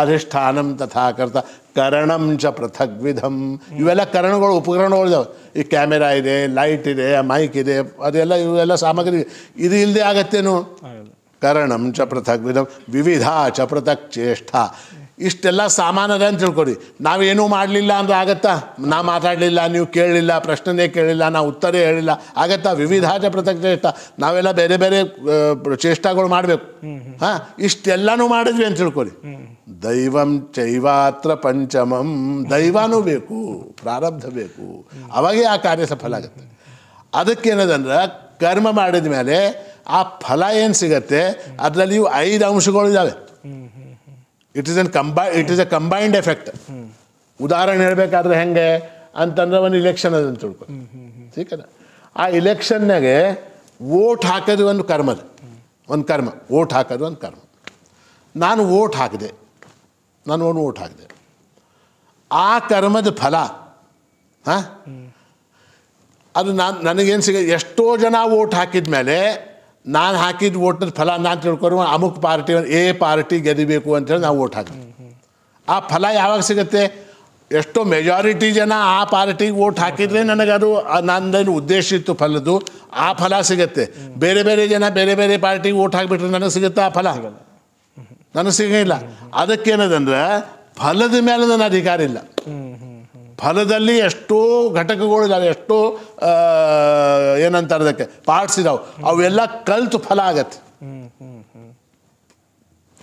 ಅಧಿಷ್ಠಾನಂ ತಥಾ ಕರ್ತ ಕರಣಂ ಚ ಪೃಥಗ್ವಿಧಂ ಇವೆಲ್ಲ ಕರಣಗಳು ಉಪಕರಣಗಳಿದಾವೆ ಈ ಕ್ಯಾಮೆರಾ ಇದೆ ಲೈಟ್ ಇದೆ ಮೈಕ್ ಇದೆ ಅದೆಲ್ಲ ಇವೆಲ್ಲ ಸಾಮಗ್ರಿ ಇದು ಇಲ್ಲದೆ ಆಗತ್ತೇನು ಕರಣಂ ಚ ಪೃಥಗ್ವಿಧಂ ವಿವಿಧ ಚ ಪೃಥಕ್ ಚೇಷ್ಟ ಇಷ್ಟೆಲ್ಲ ಸಾಮಾನದ ಅಂತ ತಿಳ್ಕೊಡಿ ನಾವೇನೂ ಮಾಡಲಿಲ್ಲ ಅಂದ್ರೆ ಆಗತ್ತಾ ನಾ ಮಾತಾಡಲಿಲ್ಲ ನೀವು ಕೇಳಲಿಲ್ಲ ಪ್ರಶ್ನೆನೇ ಕೇಳಿಲ್ಲ ನಾವು ಉತ್ತರೇ ಹೇಳಿಲ್ಲ ಆಗತ್ತಾ ವಿವಿಧಾಚ ಪೃಥಕ್ ಚೇಷ್ಟ ನಾವೆಲ್ಲ ಬೇರೆ ಬೇರೆ ಚೇಷ್ಟಾಗಳು ಮಾಡಬೇಕು ಹಾಂ ಇಷ್ಟೆಲ್ಲನೂ ಮಾಡಿದ್ವಿ ಅಂತ ತಿಳ್ಕೊಡಿ ದೈವಂ ಚೈವಾತ್ರ ಪಂಚಮಂ ದೈವನೂ ಬೇಕು ಪ್ರಾರಬ್ಧ ಬೇಕು ಅವಾಗೇ ಆ ಕಾರ್ಯ ಸಫಲ ಆಗುತ್ತೆ ಅದಕ್ಕೇನದಂದ್ರೆ ಕರ್ಮ ಮಾಡಿದ ಮೇಲೆ ಆ ಫಲ ಏನು ಸಿಗತ್ತೆ ಅದರಲ್ಲಿ ಐದು ಅಂಶಗಳು ಇದ್ದಾವೆ it is an combine it is a combined effect ಉದಾಹರಣೆ ಹೇಳಬೇಕಾದ್ರೆ ಹೆಂಗೆ ಅಂತಂದ್ರೆ ಒಂದು ಇಲೆಕ್ಷನ್ ಅದನ್ನು ತಿಳ್ಕೊ ಸೀಕದ ಆ ಇಲೆಕ್ಷನ್ನಾಗೆ ಓಟ್ ಹಾಕೋದು ಒಂದು ಕರ್ಮದ ಒಂದು ಕರ್ಮ ಓಟ್ ಹಾಕೋದು ಒಂದು ಕರ್ಮ ನಾನು ವೋಟ್ ಹಾಕಿದೆ ನಾನು ಒಂದು ವೋಟ್ ಹಾಕಿದೆ ಆ ಕರ್ಮದ ಫಲ ಹಾಂ ಅದು ನಾನು ನನಗೇನು ಸಿಗ ಎಷ್ಟೋ ಜನ ಓಟ್ ಹಾಕಿದ ಮೇಲೆ ನಾನು ಹಾಕಿದ ಓಟ್ನ ಫಲ ನಾನು ತಿಳ್ಕೊಂಡು ಅಮುಕ್ ಪಾರ್ಟಿ ಎ ಪಾರ್ಟಿ ಗೆದಿಬೇಕು ಹೇಳಿ ನಾವು ಓಟ್ ಹಾಕಿದ್ವಿ ಆ ಫಲ ಯಾವಾಗ ಸಿಗುತ್ತೆ ಎಷ್ಟೋ ಮೆಜಾರಿಟಿ ಜನ ಆ ಪಾರ್ಟಿಗೆ ಓಟ್ ಹಾಕಿದರೆ ನನಗದು ನನ್ನ ಉದ್ದೇಶ ಇತ್ತು ಫಲದು ಆ ಫಲ ಸಿಗುತ್ತೆ ಬೇರೆ ಬೇರೆ ಜನ ಬೇರೆ ಬೇರೆ ಪಾರ್ಟಿಗೆ ಓಟ್ ಹಾಕಿಬಿಟ್ರೆ ನನಗೆ ಸಿಗುತ್ತೆ ಆ ಫಲ ನನಗೆ ಸಿಗಂಗಿಲ್ಲ ಅದಕ್ಕೇನದಂದ್ರೆ ಫಲದ ಮೇಲೆ ನನ್ನ ಅಧಿಕಾರ ಇಲ್ಲ ಫಲದಲ್ಲಿ ಎಷ್ಟೋ ಘಟಕಗಳಿದಾವೆ ಎಷ್ಟೋ ಏನಂತಾರೆ ಅದಕ್ಕೆ ಪಾರ್ಟ್ಸ್ ಇದಾವೆ ಅವೆಲ್ಲ ಕಲ್ತು ಫಲ ಆಗತ್ತೆ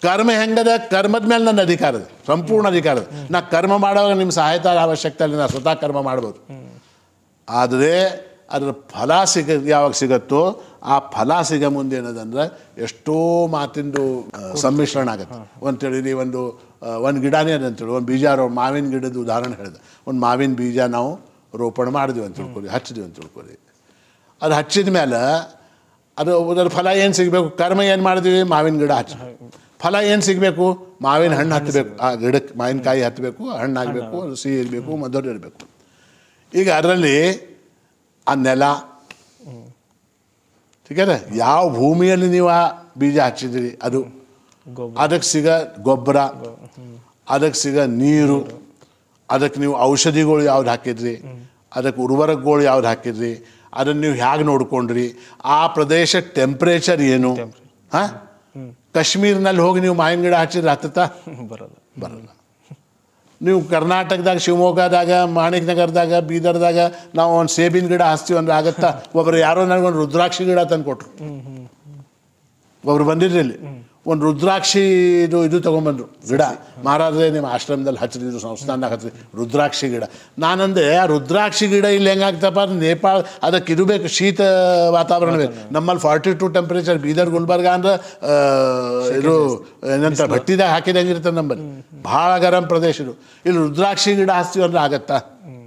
ಕರ್ಮ ಹೆಂಗದ ಕರ್ಮದ ಮೇಲೆ ನನ್ನ ಅಧಿಕಾರ ಇದೆ ಸಂಪೂರ್ಣ ಅಧಿಕಾರ ಇದೆ ನಾ ಕರ್ಮ ಮಾಡುವಾಗ ನಿಮ್ಮ ಸಹಾಯತ ಅವಶ್ಯಕತೆ ಅಲ್ಲಿ ನಾ ಸ್ವತಃ ಕರ್ಮ ಮಾಡ್ಬೋದು ಆದರೆ ಅದರ ಫಲ ಸಿಗ ಯಾವಾಗ ಸಿಗತ್ತೋ ಆ ಫಲ ಸಿಗ ಮುಂದೆ ಏನದಂದ್ರೆ ಎಷ್ಟೋ ಮಾತಿಂದು ಸಮ್ಮಿಶ್ರಣ ಆಗತ್ತೆ ಅಂತೇಳಿ ಒಂದು ಒಂದು ಗಿಡನೇ ಅಂತೇಳಿ ಒಂದು ಬೀಜ ರೋ ಮಾವಿನ ಗಿಡದ ಉದಾಹರಣೆ ಹೇಳಿದೆ ಒಂದು ಮಾವಿನ ಬೀಜ ನಾವು ರೋಪಣ ಮಾಡಿದ್ವಿ ಅಂತ ತಿಳ್ಕೊರಿ ಹಚ್ಚಿದ್ವಿ ಅಂತ ತಿಳ್ಕೊರಿ ಅದು ಹಚ್ಚಿದ ಮೇಲೆ ಅದು ಅದರ ಫಲ ಏನು ಸಿಗಬೇಕು ಕರ್ಮ ಏನು ಮಾಡಿದ್ವಿ ಮಾವಿನ ಗಿಡ ಹಚ್ಚಿ ಫಲ ಏನು ಸಿಗಬೇಕು ಮಾವಿನ ಹಣ್ಣು ಹತ್ತಬೇಕು ಆ ಗಿಡಕ್ಕೆ ಮಾವಿನಕಾಯಿ ಹತ್ತಬೇಕು ಹಣ್ಣು ಆಗಬೇಕು ಸಿಹಿ ಇರಬೇಕು ಮಧುರ ಇರಬೇಕು ಈಗ ಅದರಲ್ಲಿ ಆ ನೆಲ ಠೀಕ ಯಾವ ಭೂಮಿಯಲ್ಲಿ ನೀವು ಆ ಬೀಜ ಹಚ್ಚಿದ್ರಿ ಅದು ಅದಕ್ಕೆ ಸಿಗ ಗೊಬ್ಬರ ಅದಕ್ಕೆ ಸಿಗ ನೀರು ಅದಕ್ಕೆ ನೀವು ಔಷಧಿಗಳು ಯಾವ್ದು ಹಾಕಿದ್ರಿ ಅದಕ್ಕೆ ಉರ್ವರಕಗಳು ಯಾವ್ದು ಹಾಕಿದ್ರಿ ಅದನ್ನು ನೀವು ಹೇಗೆ ನೋಡ್ಕೊಂಡ್ರಿ ಆ ಪ್ರದೇಶ ಟೆಂಪ್ರೇಚರ್ ಏನು ಹಾಂ ಕಾಶ್ಮೀರ್ನಲ್ಲಿ ಹೋಗಿ ನೀವು ಮಾವಿನ ಗಿಡ ಹಚ್ಚಿದ್ರೆ ಹತ್ತುತ್ತಾ ಬರಲ್ಲ ಬರಲ್ಲ ನೀವು ಕರ್ನಾಟಕದಾಗ ಶಿವಮೊಗ್ಗದಾಗ ನಗರದಾಗ ಬೀದರ್ದಾಗ ನಾವು ಒಂದು ಸೇಬಿನ ಗಿಡ ಹಚ್ತೀವಿ ಅಂದ್ರೆ ಆಗತ್ತಾ ಒಬ್ಬರು ಯಾರೋ ನನಗೊಂದು ರುದ್ರಾಕ್ಷಿ ಗಿಡ ತಂದು ಕೊಟ್ರು ಒಬ್ರು ಇಲ್ಲಿ ಒಂದು ರುದ್ರಾಕ್ಷಿ ಇದು ಇದು ತಗೊಂಡ್ಬಂದ್ರು ಗಿಡ ಮಹಾರಾಜರೇ ನಿಮ್ಮ ಆಶ್ರಮದಲ್ಲಿ ಹಚ್ಚಿದ್ರು ಸಂಸ್ಥಾನದಾಗ ಹಚ್ಚಿದ್ರು ರುದ್ರಾಕ್ಷಿ ಗಿಡ ನಾನಂದೆ ಆ ರುದ್ರಾಕ್ಷಿ ಗಿಡ ಇಲ್ಲಿ ಹೆಂಗಾಗ್ತಪ್ಪ ಅಂದ್ರೆ ನೇಪಾಳ ಅದಕ್ಕೆ ಇರಬೇಕು ಶೀತ ವಾತಾವರಣ ಬೇಕು ನಮ್ಮಲ್ಲಿ forty two temperature Bidar Gulbarga ಅಂದ್ರೆ ಇದು ಏನಂತ ಭಟ್ಟಿದಾಗ ಹಾಕಿದಂಗೆ ಇರುತ್ತೆ ನಮ್ಮಲ್ಲಿ ಭಾಳ ಗರಂ ಪ್ರದೇಶ ಇದು ಇಲ್ಲಿ ರುದ್ರಾಕ್ಷಿ ಗಿಡ ಹಚ್ತೀವಿ ಅಂದ್ರೆ ಆಗತ್ತಾ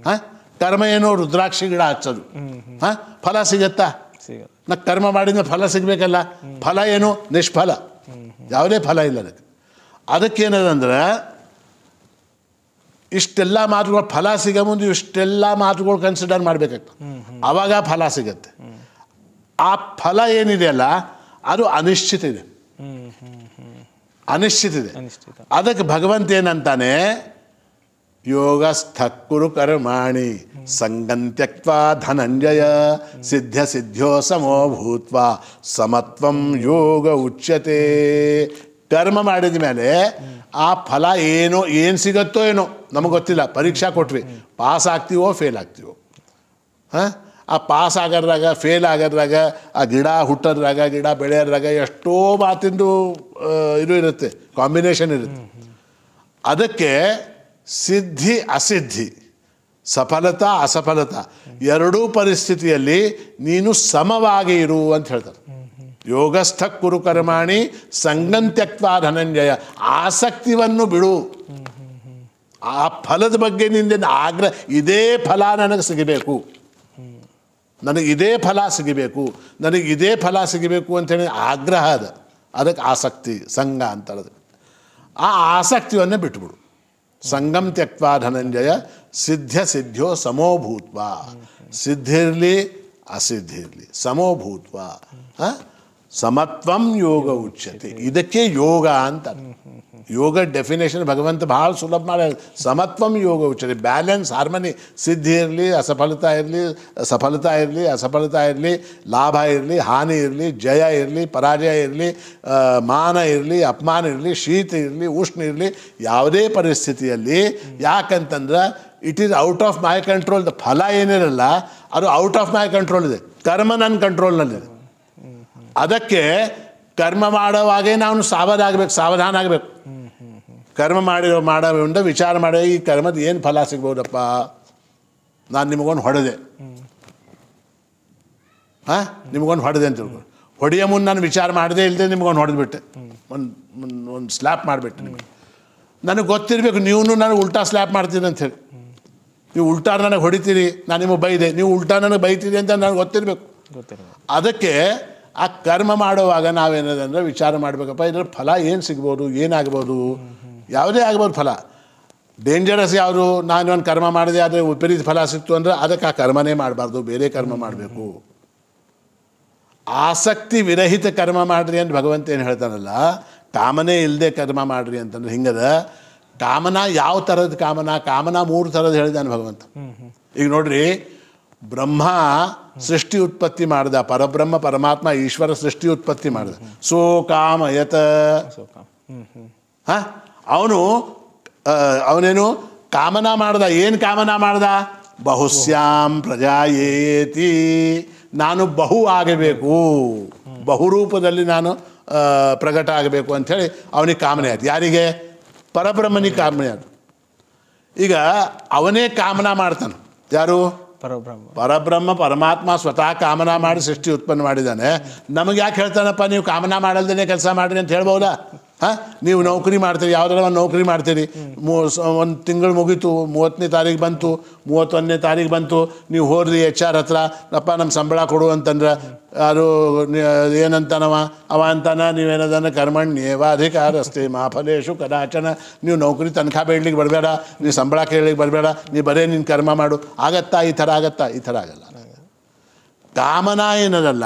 ಹಾ ಕರ್ಮ ಏನೋ ರುದ್ರಾಕ್ಷಿ ಗಿಡ ಹಚ್ಚೋದು ಹಾ ಫಲ ಸಿಗತ್ತಾ ನಾ ಕರ್ಮ ಮಾಡಿದ ಫಲ ಸಿಗಬೇಕಲ್ಲ ಫಲ ಏನು ನಿಷ್ಫಲ ಯಾವುದೇ ಫಲ ಇಲ್ಲ ಅದಕ್ಕೆ ಅದಕ್ಕೇನದಂದರೆ ಇಷ್ಟೆಲ್ಲ ಮಾತುಗಳು ಫಲ ಸಿಗೋ ಮುಂದೆ ಇಷ್ಟೆಲ್ಲ ಮಾತುಗಳು ಕನ್ಸಿಡರ್ ಮಾಡಬೇಕಾಗ್ತದೆ ಅವಾಗ ಫಲ ಸಿಗತ್ತೆ ಆ ಫಲ ಏನಿದೆಯಲ್ಲ ಅದು ಅನಿಶ್ಚಿತ ಇದೆ ಅನಿಶ್ಚಿತ ಇದೆ ಅದಕ್ಕೆ ಭಗವಂತ ಏನಂತಾನೆ ಯೋಗಸ್ಥ ಕುರು ಕರ್ಮಾಣಿ ಸಂಗಂ ಧನಂಜಯ ಸಿದ್ಧ ಸಿದ್ಧೋ ಸಮೋ ಭೂತ್ವ ಸಮತ್ವಂ ಯೋಗ ಉಚ್ಯತೆ ಕರ್ಮ ಮಾಡಿದ ಮೇಲೆ ಆ ಫಲ ಏನೋ ಏನು ಸಿಗುತ್ತೋ ಏನೋ ನಮಗೆ ಗೊತ್ತಿಲ್ಲ ಪರೀಕ್ಷಾ ಕೊಟ್ವಿ ಪಾಸ್ ಆಗ್ತೀವೋ ಫೇಲ್ ಆಗ್ತೀವೋ ಹಾಂ ಆ ಪಾಸ್ ಆಗೋದ್ರಾಗ ಫೇಲ್ ಆಗೋದ್ರಾಗ ಆ ಗಿಡ ಹುಟ್ಟೋದ್ರಾಗ ಗಿಡ ಬೆಳೆಯೋದ್ರಾಗ ಎಷ್ಟೋ ಮಾತಿಂದು ಇದು ಇರುತ್ತೆ ಕಾಂಬಿನೇಷನ್ ಇರುತ್ತೆ ಅದಕ್ಕೆ ಸಿದ್ಧಿ ಅಸಿದ್ಧಿ ಸಫಲತಾ ಅಸಫಲತಾ ಎರಡೂ ಪರಿಸ್ಥಿತಿಯಲ್ಲಿ ನೀನು ಸಮವಾಗಿ ಇರು ಅಂತ ಹೇಳ್ತಾರೆ ಯೋಗಸ್ಥ ಕುರುಕರ್ಮಾಣಿ ಕರ್ಮಾಣಿ ಧನಂಜಯ ಆಸಕ್ತಿಯನ್ನು ಬಿಡು ಆ ಫಲದ ಬಗ್ಗೆ ನಿಂದ ಆಗ್ರಹ ಇದೇ ಫಲ ನನಗೆ ಸಿಗಬೇಕು ನನಗೆ ಇದೇ ಫಲ ಸಿಗಬೇಕು ನನಗೆ ಇದೇ ಫಲ ಸಿಗಬೇಕು ಹೇಳಿ ಆಗ್ರಹ ಅದ ಅದಕ್ಕೆ ಆಸಕ್ತಿ ಸಂಘ ಅಂತ ಹೇಳೋದು ಆ ಆಸಕ್ತಿಯನ್ನು ಬಿಟ್ಬಿಡು संगम त्यक्वा धनंजय सिद्ध्य सिद्ध्यो समो भूतवा सिद्धिर्ले ಅಸಿದ್ಧಿರಲಿ ಸಮೋ ಭೂತ್ವ ಸಮತ್ವಂ ಯೋಗ ಉಚ್ಯತೆ ಇದಕ್ಕೆ ಯೋಗ अंतर ಯೋಗ ಡೆಫಿನೇಷನ್ ಭಗವಂತ ಭಾಳ ಸುಲಭ ಮಾಡ ಸಮತ್ವಂ ಯೋಗ ಉಚ್ಚರಿ ಬ್ಯಾಲೆನ್ಸ್ ಹಾರ್ಮನಿ ಸಿದ್ಧಿ ಇರಲಿ ಅಸಫಲತಾ ಇರಲಿ ಸಫಲತಾ ಇರಲಿ ಅಸಫಲತಾ ಇರಲಿ ಲಾಭ ಇರಲಿ ಹಾನಿ ಇರಲಿ ಜಯ ಇರಲಿ ಪರಾಜಯ ಇರಲಿ ಮಾನ ಇರಲಿ ಅಪಮಾನ ಇರಲಿ ಶೀತ ಇರಲಿ ಉಷ್ಣ ಇರಲಿ ಯಾವುದೇ ಪರಿಸ್ಥಿತಿಯಲ್ಲಿ ಯಾಕಂತಂದ್ರೆ it is out of my control the ಫಲ ಏನಿರಲ್ಲ ಅದು ಔಟ್ ಆಫ್ ಮೈ ಕಂಟ್ರೋಲ್ ಇದೆ ಕರ್ಮ ನನ್ನ ಕಂಟ್ರೋಲ್ನಲ್ಲಿದೆ ಅದಕ್ಕೆ ಕರ್ಮ ಮಾಡೋವಾಗೇ ನಾವು ಸಾವಧಾಗಬೇಕು ಸಾವಧಾನ ಆಗಬೇಕು ಕರ್ಮ ಮಾಡಿರೋ ಮಾಡೋದ್ರಿಂದ ವಿಚಾರ ಮಾಡಿ ಈ ಕರ್ಮದ ಏನು ಫಲ ಸಿಗ್ಬೋದಪ್ಪ ನಾನು ನಿಮಗೊಂದು ಹೊಡೆದೆ ಹಾಂ ನಿಮಗೊಂದು ಹೊಡೆದೆ ಅಂತ ಹೇಳಿ ಹೊಡೆಯೋ ಮುಂದೆ ನಾನು ವಿಚಾರ ಮಾಡದೇ ಇಲ್ಲದೆ ನಿಮ್ಗೊಂದು ಹೊಡೆದ್ಬಿಟ್ಟೆ ಒಂದು ಒಂದು ಸ್ಲ್ಯಾಪ್ ಮಾಡಿಬಿಟ್ಟೆ ನಿಮಗೆ ನನಗೆ ಗೊತ್ತಿರಬೇಕು ನೀವು ನಾನು ಉಲ್ಟಾ ಸ್ಲ್ಯಾಪ್ ಮಾಡ್ತೀನಿ ಅಂತ ಹೇಳಿ ನೀವು ಉಲ್ಟಾ ನನಗೆ ಹೊಡಿತೀರಿ ನಾನು ನಿಮಗೆ ಬೈದೆ ನೀವು ಉಲ್ಟಾ ನನಗೆ ಬೈತೀರಿ ಅಂತ ನನಗೆ ಗೊತ್ತಿರಬೇಕು ಅದಕ್ಕೆ ಆ ಕರ್ಮ ಮಾಡುವಾಗ ನಾವೇನದಂದ್ರೆ ವಿಚಾರ ಮಾಡಬೇಕಪ್ಪ ಇದರ ಫಲ ಏನು ಸಿಗ್ಬೋದು ಏನಾಗ್ಬೋದು ಯಾವುದೇ ಆಗ್ಬೋದು ಫಲ ಡೇಂಜರಸ್ ಯಾರು ಒಂದು ಕರ್ಮ ಮಾಡಿದೆ ಆದರೆ ವಿಪರೀತ ಫಲ ಸಿಕ್ತು ಅಂದರೆ ಅದಕ್ಕೆ ಆ ಕರ್ಮನೇ ಮಾಡಬಾರ್ದು ಬೇರೆ ಕರ್ಮ ಮಾಡಬೇಕು ಆಸಕ್ತಿ ವಿರಹಿತ ಕರ್ಮ ಮಾಡ್ರಿ ಅಂತ ಭಗವಂತ ಏನು ಹೇಳ್ತಾನಲ್ಲ ಕಾಮನೇ ಇಲ್ಲದೆ ಕರ್ಮ ಮಾಡ್ರಿ ಅಂತಂದ್ರೆ ಹಿಂಗದ ಕಾಮನ ಯಾವ ಥರದ ಕಾಮನ ಕಾಮನ ಮೂರು ಥರದ ಹೇಳಿದಾನೆ ಭಗವಂತ ಈಗ ನೋಡ್ರಿ ಬ್ರಹ್ಮ ಸೃಷ್ಟಿ ಉತ್ಪತ್ತಿ ಮಾಡ್ದ ಪರಬ್ರಹ್ಮ ಪರಮಾತ್ಮ ಈಶ್ವರ ಸೃಷ್ಟಿ ಉತ್ಪತ್ತಿ ಮಾಡ್ದ ಸೋ ಕಾಮಯತ ಹಾ ಅವನು ಅವನೇನು ಕಾಮನಾ ಮಾಡ್ದ ಏನು ಕಾಮನಾ ಮಾಡ್ದ ಬಹುಶ್ಯಾಂ ಪ್ರಜಾಯೇತಿ ನಾನು ಬಹು ಆಗಬೇಕು ಬಹುರೂಪದಲ್ಲಿ ನಾನು ಪ್ರಕಟ ಆಗಬೇಕು ಅಂಥೇಳಿ ಅವನಿಗೆ ಕಾಮನೆ ಆಯ್ತು ಯಾರಿಗೆ ಪರಬ್ರಹ್ಮನಿಗೆ ಕಾಮನೆ ಆಯ್ತು ಈಗ ಅವನೇ ಕಾಮನಾ ಮಾಡ್ತಾನೆ ಯಾರು ಪರಬ್ರಹ್ಮ ಪರಬ್ರಹ್ಮ ಪರಮಾತ್ಮ ಸ್ವತಃ ಕಾಮನ ಮಾಡಿ ಸೃಷ್ಟಿ ಉತ್ಪನ್ನ ಮಾಡಿದ್ದಾನೆ ನಮಗೆ ಯಾಕೆ ಹೇಳ್ತಾನಪ್ಪ ನೀವು ಕಾಮನಾ ಮಾಡಲ್ದೇನೆ ಕೆಲಸ ಮಾಡಿರಿ ಅಂತ ಹೇಳ್ಬೋದಾ ಹಾಂ ನೀವು ನೌಕರಿ ಮಾಡ್ತೀರಿ ಯಾವ್ದಾರ ಒಂದು ನೌಕರಿ ಮಾಡ್ತೀರಿ ಮೂ ಒಂದು ತಿಂಗಳು ಮುಗೀತು ಮೂವತ್ತನೇ ತಾರೀಕು ಬಂತು ಮೂವತ್ತೊಂದನೇ ತಾರೀಕು ಬಂತು ನೀವು ಹೋದ್ರಿ ಎಚ್ ಆರ್ ಹತ್ರ ಅಪ್ಪ ನಮ್ಮ ಸಂಬಳ ಕೊಡು ಅಂತಂದ್ರೆ ಯಾರು ಏನಂತಾನವ ಅವ ಅಂತಾನ ನೀವೇನದನ್ನ ಕರ್ಮಣ್ಯೇವ ಅಧಿಕಾರ ಅಸ್ತಿ ಮಹಾಫಲೇಶು ಕದಾಚನ ನೀವು ನೌಕರಿ ತನಖಾ ಬೇಡ್ಲಿಕ್ಕೆ ಬರಬೇಡ ನೀವು ಸಂಬಳ ಕೇಳಲಿಕ್ಕೆ ಬರಬೇಡ ನೀವು ಬರೇ ನಿನ್ನ ಕರ್ಮ ಮಾಡು ಆಗತ್ತಾ ಈ ಥರ ಆಗತ್ತಾ ಈ ಥರ ಆಗಲ್ಲ ಕಾಮನ ಏನದಲ್ಲ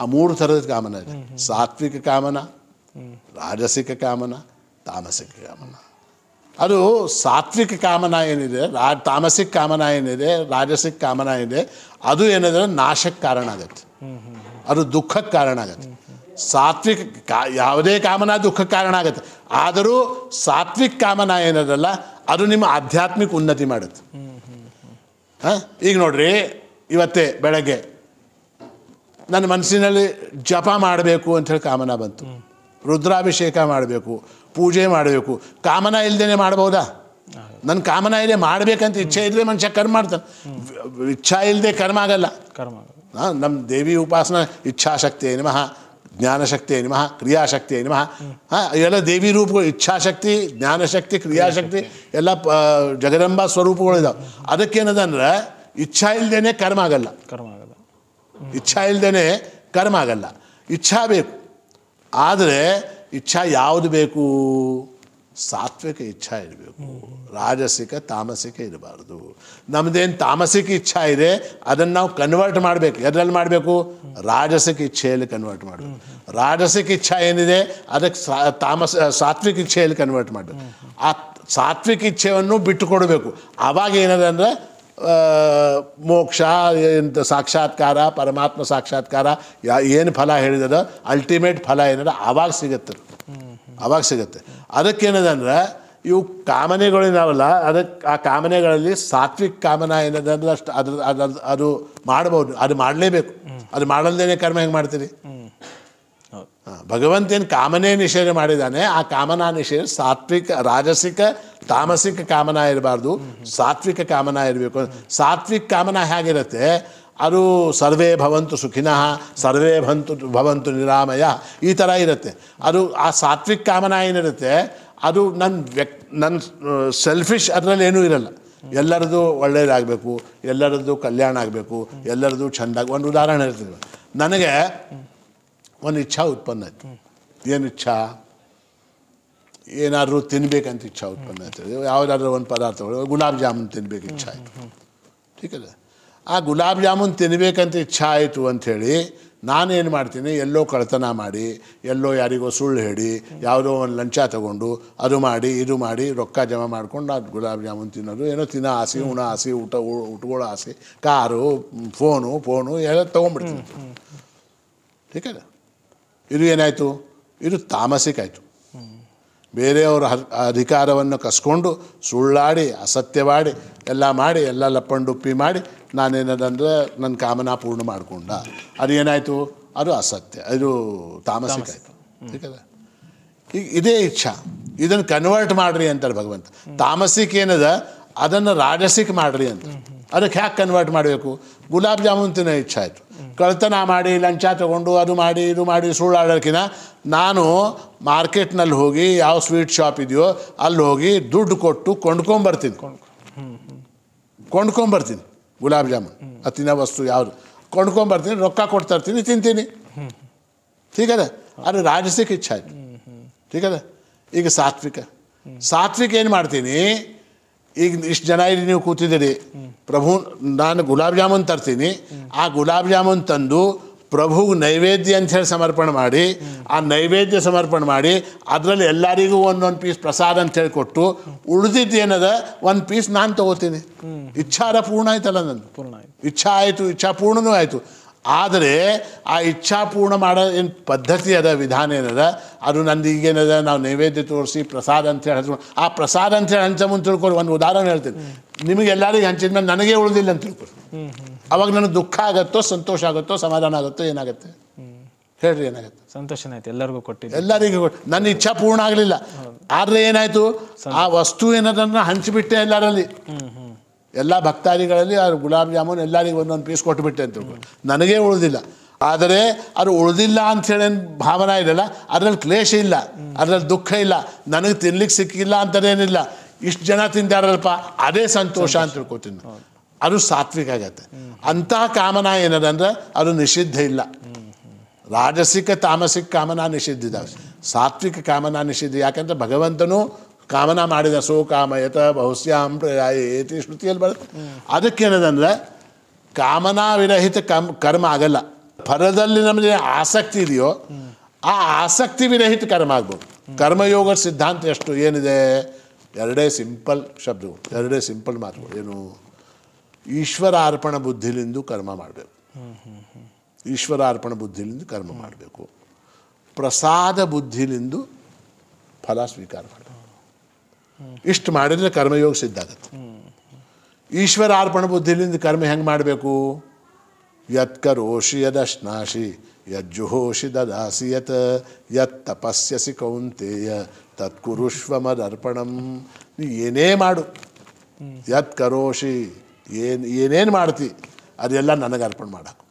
ಆ ಮೂರು ಥರದ ಕಾಮನ ಇದೆ ಸಾತ್ವಿಕ ಕಾಮನ ರಾಜಸಿಕ ಕಾಮನ ತಾಮಸಿಕ ಕಾಮನ ಅದು ಸಾತ್ವಿಕ ಕಾಮನ ಏನಿದೆ ರಾ ತಾಮಸಿಕ ಕಾಮನ ಏನಿದೆ ರಾಜಸಿಕ ಕಾಮನ ಇದೆ ಅದು ಏನಿದೆ ನಾಶಕ್ಕೆ ಕಾರಣ ಆಗತ್ತೆ ಅದು ದುಃಖಕ್ಕೆ ಕಾರಣ ಆಗತ್ತೆ ಸಾತ್ವಿಕ ಕಾ ಯಾವುದೇ ಕಾಮನ ದುಃಖಕ್ಕೆ ಕಾರಣ ಆಗುತ್ತೆ ಆದರೂ ಸಾತ್ವಿಕ ಕಾಮನ ಏನದಲ್ಲ ಅದು ನಿಮ್ಮ ಆಧ್ಯಾತ್ಮಿಕ ಉನ್ನತಿ ಮಾಡುತ್ತೆ ಹಾಂ ಈಗ ನೋಡ್ರಿ ಇವತ್ತೇ ಬೆಳಗ್ಗೆ ನನ್ನ ಮನಸ್ಸಿನಲ್ಲಿ ಜಪ ಮಾಡಬೇಕು ಅಂತ ಹೇಳಿ ಕಾಮನ ಬಂತು ರುದ್ರಾಭಿಷೇಕ ಮಾಡಬೇಕು ಪೂಜೆ ಮಾಡಬೇಕು ಕಾಮನ ಇಲ್ಲದೇ ಮಾಡ್ಬೋದಾ ನನ್ನ ಕಾಮನ ಇಲ್ಲದೆ ಮಾಡಬೇಕಂತ ಇಚ್ಛೆ ಇದ್ದರೆ ಮನುಷ್ಯ ಕರ್ಮ ಮಾಡ್ತಾನೆ ಇಚ್ಛಾ ಇಲ್ಲದೆ ಕರ್ಮ ಆಗಲ್ಲ ಕರ್ಮ ಹಾಂ ನಮ್ಮ ದೇವಿ ಉಪಾಸನ ಜ್ಞಾನಶಕ್ತಿ ನಮಃ ಮಹಾ ಕ್ರಿಯಾಶಕ್ತಿ ಕ್ರಿಯಾಶಕ್ತಿ ಮಹಾ ಹಾಂ ಇವೆಲ್ಲ ದೇವಿ ರೂಪಗಳು ಇಚ್ಛಾಶಕ್ತಿ ಜ್ಞಾನಶಕ್ತಿ ಕ್ರಿಯಾಶಕ್ತಿ ಎಲ್ಲ ಪ ಜಗದಂಬ ಸ್ವರೂಪಗಳಿದಾವೆ ಅದಕ್ಕೇನದಂದ್ರೆ ಇಚ್ಛಾ ಇಲ್ಲದೇ ಕರ್ಮ ಆಗಲ್ಲ ಕರ್ಮ ಆಗಲ್ಲ ಇಚ್ಛಾ ಇಲ್ಲದೇ ಕರ್ಮ ಆಗಲ್ಲ ಇಚ್ಛಾ ಬೇಕು ಆದರೆ ಇಚ್ಛಾ ಯಾವುದು ಬೇಕು ಸಾತ್ವಿಕ ಇಚ್ಛಾ ಇರಬೇಕು ರಾಜಸಿಕ ತಾಮಸಿಕ ಇರಬಾರ್ದು ನಮ್ಮದೇನು ತಾಮಸಿಕ ಇಚ್ಛಾ ಇದೆ ಅದನ್ನು ನಾವು ಕನ್ವರ್ಟ್ ಮಾಡಬೇಕು ಎದ್ರಲ್ಲಿ ಮಾಡಬೇಕು ರಾಜಸಿಕ ಇಚ್ಛೆಯಲ್ಲಿ ಕನ್ವರ್ಟ್ ಮಾಡಬೇಕು ರಾಜಸಿಕ ಇಚ್ಛಾ ಏನಿದೆ ಅದಕ್ಕೆ ಸಾ ತಾಮಸ ಸಾತ್ವಿಕ ಇಚ್ಛೆಯಲ್ಲಿ ಕನ್ವರ್ಟ್ ಮಾಡಬೇಕು ಆ ಸಾತ್ವಿಕ ಇಚ್ಛೆಯನ್ನು ಬಿಟ್ಟು ಕೊಡಬೇಕು ಆವಾಗ ಏನಿದೆ ಅಂದರೆ ಮೋಕ್ಷ ಎಂತ ಸಾಕ್ಷಾತ್ಕಾರ ಪರಮಾತ್ಮ ಸಾಕ್ಷಾತ್ಕಾರ ಯಾ ಏನು ಫಲ ಹೇಳಿದ್ರೆ ಅಲ್ಟಿಮೇಟ್ ಫಲ ಏನಾರ ಆವಾಗ ಸಿಗತ್ತೆ ಆವಾಗ ಸಿಗುತ್ತೆ ಅದಕ್ಕೇನದಂದ್ರೆ ಇವು ಕಾಮನೆಗಳೇನಾವಲ್ಲ ಅದಕ್ಕೆ ಆ ಕಾಮನೆಗಳಲ್ಲಿ ಸಾತ್ವಿಕ ಕಾಮನ ಏನದಂದ್ರೆ ಅಷ್ಟು ಅದ್ರ ಅದ್ರ ಅದು ಮಾಡ್ಬೋದು ಅದು ಮಾಡಲೇಬೇಕು ಅದು ಮಾಡಲ್ದೇನೆ ಕರ್ಮ ಹೆಂಗೆ ಮಾಡ್ತೀರಿ ಭಗವಂತ ಏನು ಕಾಮನೆ ನಿಷೇಧ ಮಾಡಿದ್ದಾನೆ ಆ ಕಾಮನಾ ನಿಷೇಧ ಸಾತ್ವಿಕ ರಾಜಸಿಕ ತಾಮಸಿಕ ಕಾಮನ ಇರಬಾರ್ದು ಸಾತ್ವಿಕ ಕಾಮನ ಇರಬೇಕು ಸಾತ್ವಿಕ ಕಾಮನ ಹೇಗಿರುತ್ತೆ ಅದು ಸರ್ವೇ ಭವಂತು ಸುಖಿನಃ ಸರ್ವೇ ಭಂತು ಭವಂತು ನಿರಾಮಯ ಈ ಥರ ಇರುತ್ತೆ ಅದು ಆ ಸಾತ್ವಿಕ ಕಾಮನ ಏನಿರುತ್ತೆ ಅದು ನನ್ನ ವ್ಯಕ್ ನನ್ನ ಸೆಲ್ಫಿಶ್ ಅದರಲ್ಲಿ ಏನೂ ಇರಲ್ಲ ಎಲ್ಲರದ್ದು ಒಳ್ಳೆಯದಾಗಬೇಕು ಎಲ್ಲರದ್ದು ಕಲ್ಯಾಣ ಆಗಬೇಕು ಎಲ್ಲರದ್ದು ಚೆಂದಾಗಿ ಒಂದು ಉದಾಹರಣೆ ಇರ್ತದೆ ನನಗೆ ಒಂದು ಇಚ್ಛಾ ಉತ್ಪನ್ನ ಆಯಿತು ಏನು ಇಚ್ಛಾ ಏನಾದರೂ ತಿನ್ಬೇಕಂತ ಇಚ್ಛಾ ಉತ್ಪನ್ನ ಆಗ್ತದೆ ಯಾವುದಾದ್ರೂ ಒಂದು ಪದಾರ್ಥಗಳು ಗುಲಾಬ್ ಜಾಮೂನ್ ತಿನ್ಬೇಕು ಇಚ್ಛೆ ಆಯಿತು ಟೀಕದ ಆ ಗುಲಾಬ್ ಜಾಮೂನ್ ತಿನ್ನಬೇಕಂತ ಇಚ್ಛೆ ಆಯಿತು ಅಂಥೇಳಿ ಏನು ಮಾಡ್ತೀನಿ ಎಲ್ಲೋ ಕಳ್ತನ ಮಾಡಿ ಎಲ್ಲೋ ಯಾರಿಗೋ ಸುಳ್ಳು ಹೇಳಿ ಯಾವುದೋ ಒಂದು ಲಂಚ ತಗೊಂಡು ಅದು ಮಾಡಿ ಇದು ಮಾಡಿ ರೊಕ್ಕ ಜಮಾ ಮಾಡ್ಕೊಂಡು ಅದು ಗುಲಾಬ್ ಜಾಮೂನ್ ತಿನ್ನೋದು ಏನೋ ತಿನ್ನೋ ಆಸೆ ಉಣ ಆಸೆ ಊಟ ಉಟ್ಕೊಳ್ಳೋ ಆಸೆ ಕಾರು ಫೋನು ಫೋನು ಎಲ್ಲ ತೊಗೊಂಡ್ಬಿಡ್ತೀನಿ ಟೀಕದ ಇದು ಏನಾಯಿತು ಇದು ತಾಮಸಿಕಾಯಿತು ಬೇರೆಯವರ ಅಧಿಕಾರವನ್ನು ಕಸ್ಕೊಂಡು ಸುಳ್ಳಾಡಿ ಅಸತ್ಯವಾಡಿ ಎಲ್ಲ ಮಾಡಿ ಎಲ್ಲ ಲಪ್ಪಂಡುಪ್ಪಿ ಮಾಡಿ ನಾನೇನದಂದರೆ ನನ್ನ ಕಾಮನ ಪೂರ್ಣ ಮಾಡಿಕೊಂಡ ಅದು ಏನಾಯಿತು ಅದು ಅಸತ್ಯ ಇದು ತಾಮಸಿಕ ಆಯಿತು ಈಗ ಇದೇ ಇಚ್ಛಾ ಇದನ್ನು ಕನ್ವರ್ಟ್ ಮಾಡಿರಿ ಅಂತಾರೆ ಭಗವಂತ ತಾಮಸಿಕ ಏನದ ಅದನ್ನು ರಾಜಸಿಕ ಮಾಡಿರಿ ಅಂತ ಅದಕ್ಕೆ ಹ್ಯಾಕ್ ಕನ್ವರ್ಟ್ ಮಾಡಬೇಕು ಗುಲಾಬ್ ಜಾಮೂನ್ ತಿನ್ನೋ ಇಚ್ಛೆ ಆಯಿತು ಕಳ್ತನ ಮಾಡಿ ಲಂಚ ತೊಗೊಂಡು ಅದು ಮಾಡಿ ಇದು ಮಾಡಿ ಸುಳ್ಳಾಡೋಕ್ಕಿಂತ ನಾನು ಮಾರ್ಕೆಟ್ನಲ್ಲಿ ಹೋಗಿ ಯಾವ ಸ್ವೀಟ್ ಶಾಪ್ ಇದೆಯೋ ಅಲ್ಲಿ ಹೋಗಿ ದುಡ್ಡು ಕೊಟ್ಟು ಕೊಂಡ್ಕೊಂಬರ್ತೀನಿ ಕೊಂಡ್ಕೊಂಬರ್ತೀನಿ ಗುಲಾಬ್ ಜಾಮೂನ್ ಅದು ತಿನ್ನೋ ವಸ್ತು ಯಾವುದು ಕೊಂಡ್ಕೊಂಬರ್ತೀನಿ ರೊಕ್ಕ ಕೊಡ್ತಾ ಇರ್ತೀನಿ ತಿಂತೀನಿ ಠೀಕದ ಅದು ರಾಜಸಿಕ ಇಚ್ಛೆ ಆಯಿತು ಠೀಕದ ಈಗ ಸಾತ್ವಿಕ ಸಾತ್ವಿಕ ಏನು ಮಾಡ್ತೀನಿ ಈಗ ಇಷ್ಟು ಜನ ಇರಿ ನೀವು ಕೂತಿದ್ದೀರಿ ಪ್ರಭು ನಾನು ಗುಲಾಬ್ ಜಾಮೂನ್ ತರ್ತೀನಿ ಆ ಗುಲಾಬ್ ಜಾಮೂನ್ ತಂದು ಪ್ರಭುಗೆ ನೈವೇದ್ಯ ಅಂತ ಹೇಳಿ ಸಮರ್ಪಣೆ ಮಾಡಿ ಆ ನೈವೇದ್ಯ ಸಮರ್ಪಣೆ ಮಾಡಿ ಅದರಲ್ಲಿ ಎಲ್ಲರಿಗೂ ಒಂದೊಂದು ಪೀಸ್ ಪ್ರಸಾದ ಹೇಳಿ ಕೊಟ್ಟು ಉಳಿದಿದ್ದು ಏನದ ಒಂದು ಪೀಸ್ ನಾನು ತಗೋತೀನಿ ಇಚ್ಛಾರ ಪೂರ್ಣ ಆಯ್ತಲ್ಲ ನಂದು ಪೂರ್ಣ ಇಚ್ಛಾ ಆಯಿತು ಇಚ್ಛಾ ಪೂರ್ಣನೂ ಆಯಿತು ಆದರೆ ಆ ಇಚ್ಛಾ ಪೂರ್ಣ ಮಾಡೋ ಏನು ಪದ್ಧತಿ ಅದ ವಿಧಾನ ಏನದ ಅದು ನಂದು ಈಗೇನದ ನಾವು ನೈವೇದ್ಯ ತೋರಿಸಿ ಪ್ರಸಾದ ಹೇಳಿ ಹಂಚ್ಕೊಂಡು ಆ ಪ್ರಸಾದ ಹೇಳಿ ಹಂಚ ಮುಂದೆ ತಿಳ್ಕೊಳ್ಳಿ ಒಂದು ಉದಾಹರಣೆ ಹೇಳ್ತೀನಿ ನಿಮಗೆ ಎಲ್ಲರಿಗೂ ಹಂಚಿದ ಮೇಲೆ ನನಗೆ ಉಳಿದಿಲ್ಲ ಅಂತ ತಿಳ್ಕೊಳ್ಳಿ ಅವಾಗ ನನಗೆ ದುಃಖ ಆಗುತ್ತೋ ಸಂತೋಷ ಆಗುತ್ತೋ ಸಮಾಧಾನ ಆಗುತ್ತೋ ಏನಾಗುತ್ತೆ ಹೇಳ್ರಿ ಏನಾಗುತ್ತೆ ಸಂತೋಷ ಆಯ್ತು ಎಲ್ಲರಿಗೂ ಕೊಟ್ಟಿ ಎಲ್ಲರಿಗೂ ನನ್ನ ಇಚ್ಛಾ ಪೂರ್ಣ ಆಗಲಿಲ್ಲ ಆದರೆ ಏನಾಯಿತು ಆ ವಸ್ತು ಏನದನ್ನು ಹಂಚಿಬಿಟ್ಟೆ ಎಲ್ಲರಲ್ಲಿ ಎಲ್ಲ ಭಕ್ತಾದಿಗಳಲ್ಲಿ ಅವ್ರು ಗುಲಾಬ್ ಜಾಮೂನ್ ಎಲ್ಲರಿಗೂ ಒಂದೊಂದು ಪೀಸ್ ಕೊಟ್ಟುಬಿಟ್ಟೆ ಅಂತ ನನಗೇ ಉಳಿದಿಲ್ಲ ಆದರೆ ಅದು ಉಳಿದಿಲ್ಲ ಅಂಥೇಳಿ ಭಾವನೆ ಇರಲ್ಲ ಅದರಲ್ಲಿ ಕ್ಲೇಶ ಇಲ್ಲ ಅದರಲ್ಲಿ ದುಃಖ ಇಲ್ಲ ನನಗೆ ತಿನ್ಲಿಕ್ಕೆ ಸಿಕ್ಕಿಲ್ಲ ಅಂತಲೇನಿಲ್ಲ ಇಷ್ಟು ಜನ ತಿಂತಾರಲ್ಪ ಅದೇ ಸಂತೋಷ ಅಂತ ತಿಳ್ಕೊತೀನಿ ಅದು ಸಾತ್ವಿಕ ಆಗತ್ತೆ ಅಂತಹ ಕಾಮನ ಏನದ ಅದು ನಿಷಿದ್ಧ ಇಲ್ಲ ರಾಜಸಿಕ ತಾಮಸಿಕ ಕಾಮನಾ ನಿಷಿದ್ಧ ಇದ್ದಾವೆ ಸಾತ್ವಿಕ ಕಾಮನಾ ನಿಷಿದ್ಧ ಯಾಕಂದ್ರೆ ಭಗವಂತನು ಕಾಮನ ಮಾಡಿದ ಸೋ ಕಾಮಯತ ಬಹುಶ್ಯಾಂ ಪ್ರಯಾಯೇತಿ ಶ್ರುತಿಯಲ್ಲಿ ಬರುತ್ತೆ ಅದಕ್ಕೇನದಂದರೆ ಕಾಮನಾ ವಿರಹಿತ ಕಮ್ ಕರ್ಮ ಆಗಲ್ಲ ಫಲದಲ್ಲಿ ನಮಗೆ ಆಸಕ್ತಿ ಇದೆಯೋ ಆ ಆಸಕ್ತಿ ವಿರಹಿತ ಕರ್ಮ ಆಗ್ಬೋದು ಕರ್ಮಯೋಗ ಸಿದ್ಧಾಂತ ಎಷ್ಟು ಏನಿದೆ ಎರಡೇ ಸಿಂಪಲ್ ಶಬ್ದಗಳು ಎರಡೇ ಸಿಂಪಲ್ ಮಾತುಗಳು ಏನು ಈಶ್ವರ ಅರ್ಪಣ ಬುದ್ಧಿಲಿಂದು ಕರ್ಮ ಮಾಡಬೇಕು ಈಶ್ವರ ಅರ್ಪಣ ಬುದ್ಧಿಲಿಂದು ಕರ್ಮ ಮಾಡಬೇಕು ಪ್ರಸಾದ ಬುದ್ಧಿಲಿಂದು ಫಲ ಸ್ವೀಕಾರ ಮಾಡಬೇಕು ಇಷ್ಟು ಮಾಡಿದ್ರೆ ಕರ್ಮಯೋಗ ಸಿದ್ಧ ಆಗತ್ತೆ ಈಶ್ವರ ಅರ್ಪಣ ಬುದ್ಧಿಲಿಂದ ಕರ್ಮ ಹೆಂಗೆ ಮಾಡಬೇಕು ಯತ್ ಕರೋಷಿ ಯದಶ್ನಾಶಿ ಯಜ್ಜುಹೋಷಿ ದದಾಸಿ ಯತ್ ಯತ್ ತಪಸ್ಯಸಿ ಕೌಂತೇಯ ತತ್ ಕುರುಷ್ವ ಮದರ್ಪಣಂ ನೀ ಏನೇ ಮಾಡು ಯತ್ ಕರೋಷಿ ಏನು ಏನೇನು ಮಾಡ್ತಿ ಅದೆಲ್ಲ ನನಗೆ ಅರ್ಪಣೆ ಮಾಡಾಕು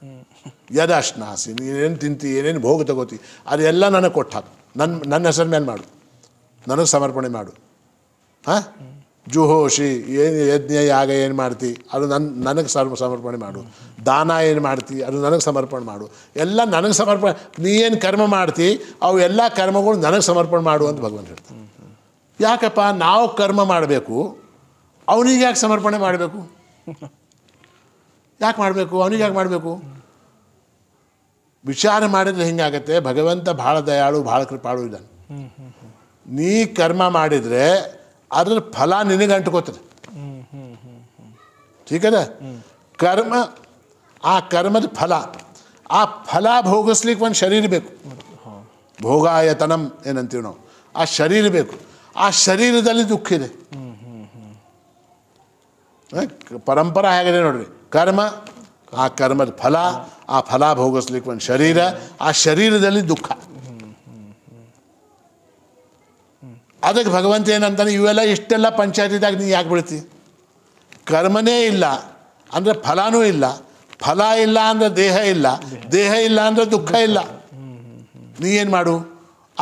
ಯದ ಅಶ್ನಾಸಿ ನೀನೇನು ತಿಂತಿ ಏನೇನು ಭೋಗ ತಗೋತಿ ಅದೆಲ್ಲ ನನಗೆ ಹಾಕು ನನ್ನ ನನ್ನ ಹೆಸರು ಮೇಲೆ ಮಾಡು ನನಗೆ ಸಮರ್ಪಣೆ ಮಾಡು ಹಾಂ ಜುಹೋಷಿ ಏನು ಯಜ್ಞ ಯಾಗ ಏನು ಮಾಡ್ತಿ ಅದು ನನ್ನ ನನಗೆ ಸಮರ್ಪಣೆ ಮಾಡು ದಾನ ಏನು ಮಾಡ್ತಿ ಅದು ನನಗೆ ಸಮರ್ಪಣೆ ಮಾಡು ಎಲ್ಲ ನನಗೆ ಸಮರ್ಪಣೆ ನೀ ಏನು ಕರ್ಮ ಮಾಡ್ತಿ ಅವು ಎಲ್ಲ ಕರ್ಮಗಳು ನನಗೆ ಸಮರ್ಪಣೆ ಮಾಡು ಅಂತ ಭಗವಂತ ಹೇಳ್ತಾನೆ ಯಾಕಪ್ಪ ನಾವು ಕರ್ಮ ಮಾಡಬೇಕು ಅವನಿಗೆ ಯಾಕೆ ಸಮರ್ಪಣೆ ಮಾಡಬೇಕು ಯಾಕೆ ಮಾಡಬೇಕು ಅವನಿಗೆ ಯಾಕೆ ಮಾಡಬೇಕು ವಿಚಾರ ಮಾಡಿದರೆ ಹಿಂಗಾಗತ್ತೆ ಭಗವಂತ ಭಾಳ ದಯಾಳು ಭಾಳ ಕೃಪಾಳು ಇದ್ದಾನೆ ನೀ ಕರ್ಮ ಮಾಡಿದರೆ ಅದ್ರ ಫಲ ನಿನಗೆ ಅಂಟ್ಕೋತದೆ ಠೀಕದ ಕರ್ಮ ಆ ಕರ್ಮದ ಫಲ ಆ ಫಲ ಭೋಗಿಸ್ಲಿಕ್ಕೆ ಒಂದು ಶರೀರ ಬೇಕು ಭೋಗಾಯತನಂ ಏನಂತೀವಿ ನಾವು ಆ ಶರೀರ ಬೇಕು ಆ ಶರೀರದಲ್ಲಿ ದುಃಖ ಇದೆ ಪರಂಪರ ಹೇಗಿದೆ ನೋಡ್ರಿ ಕರ್ಮ ಆ ಕರ್ಮದ ಫಲ ಆ ಫಲ ಭೋಗಿಸ್ಲಿಕ್ಕೆ ಒಂದು ಶರೀರ ಆ ಶರೀರದಲ್ಲಿ ದುಃಖ ಅದಕ್ಕೆ ಭಗವಂತ ಏನಂತಾನೆ ಇವೆಲ್ಲ ಇಷ್ಟೆಲ್ಲ ಪಂಚಾಯತಿದಾಗ ನೀನು ಯಾಕೆ ಬಿಡ್ತಿ ಕರ್ಮನೇ ಇಲ್ಲ ಅಂದರೆ ಫಲಾನೂ ಇಲ್ಲ ಫಲ ಇಲ್ಲ ಅಂದರೆ ದೇಹ ಇಲ್ಲ ದೇಹ ಇಲ್ಲ ಅಂದರೆ ದುಃಖ ಇಲ್ಲ ನೀ ಏನು ಮಾಡು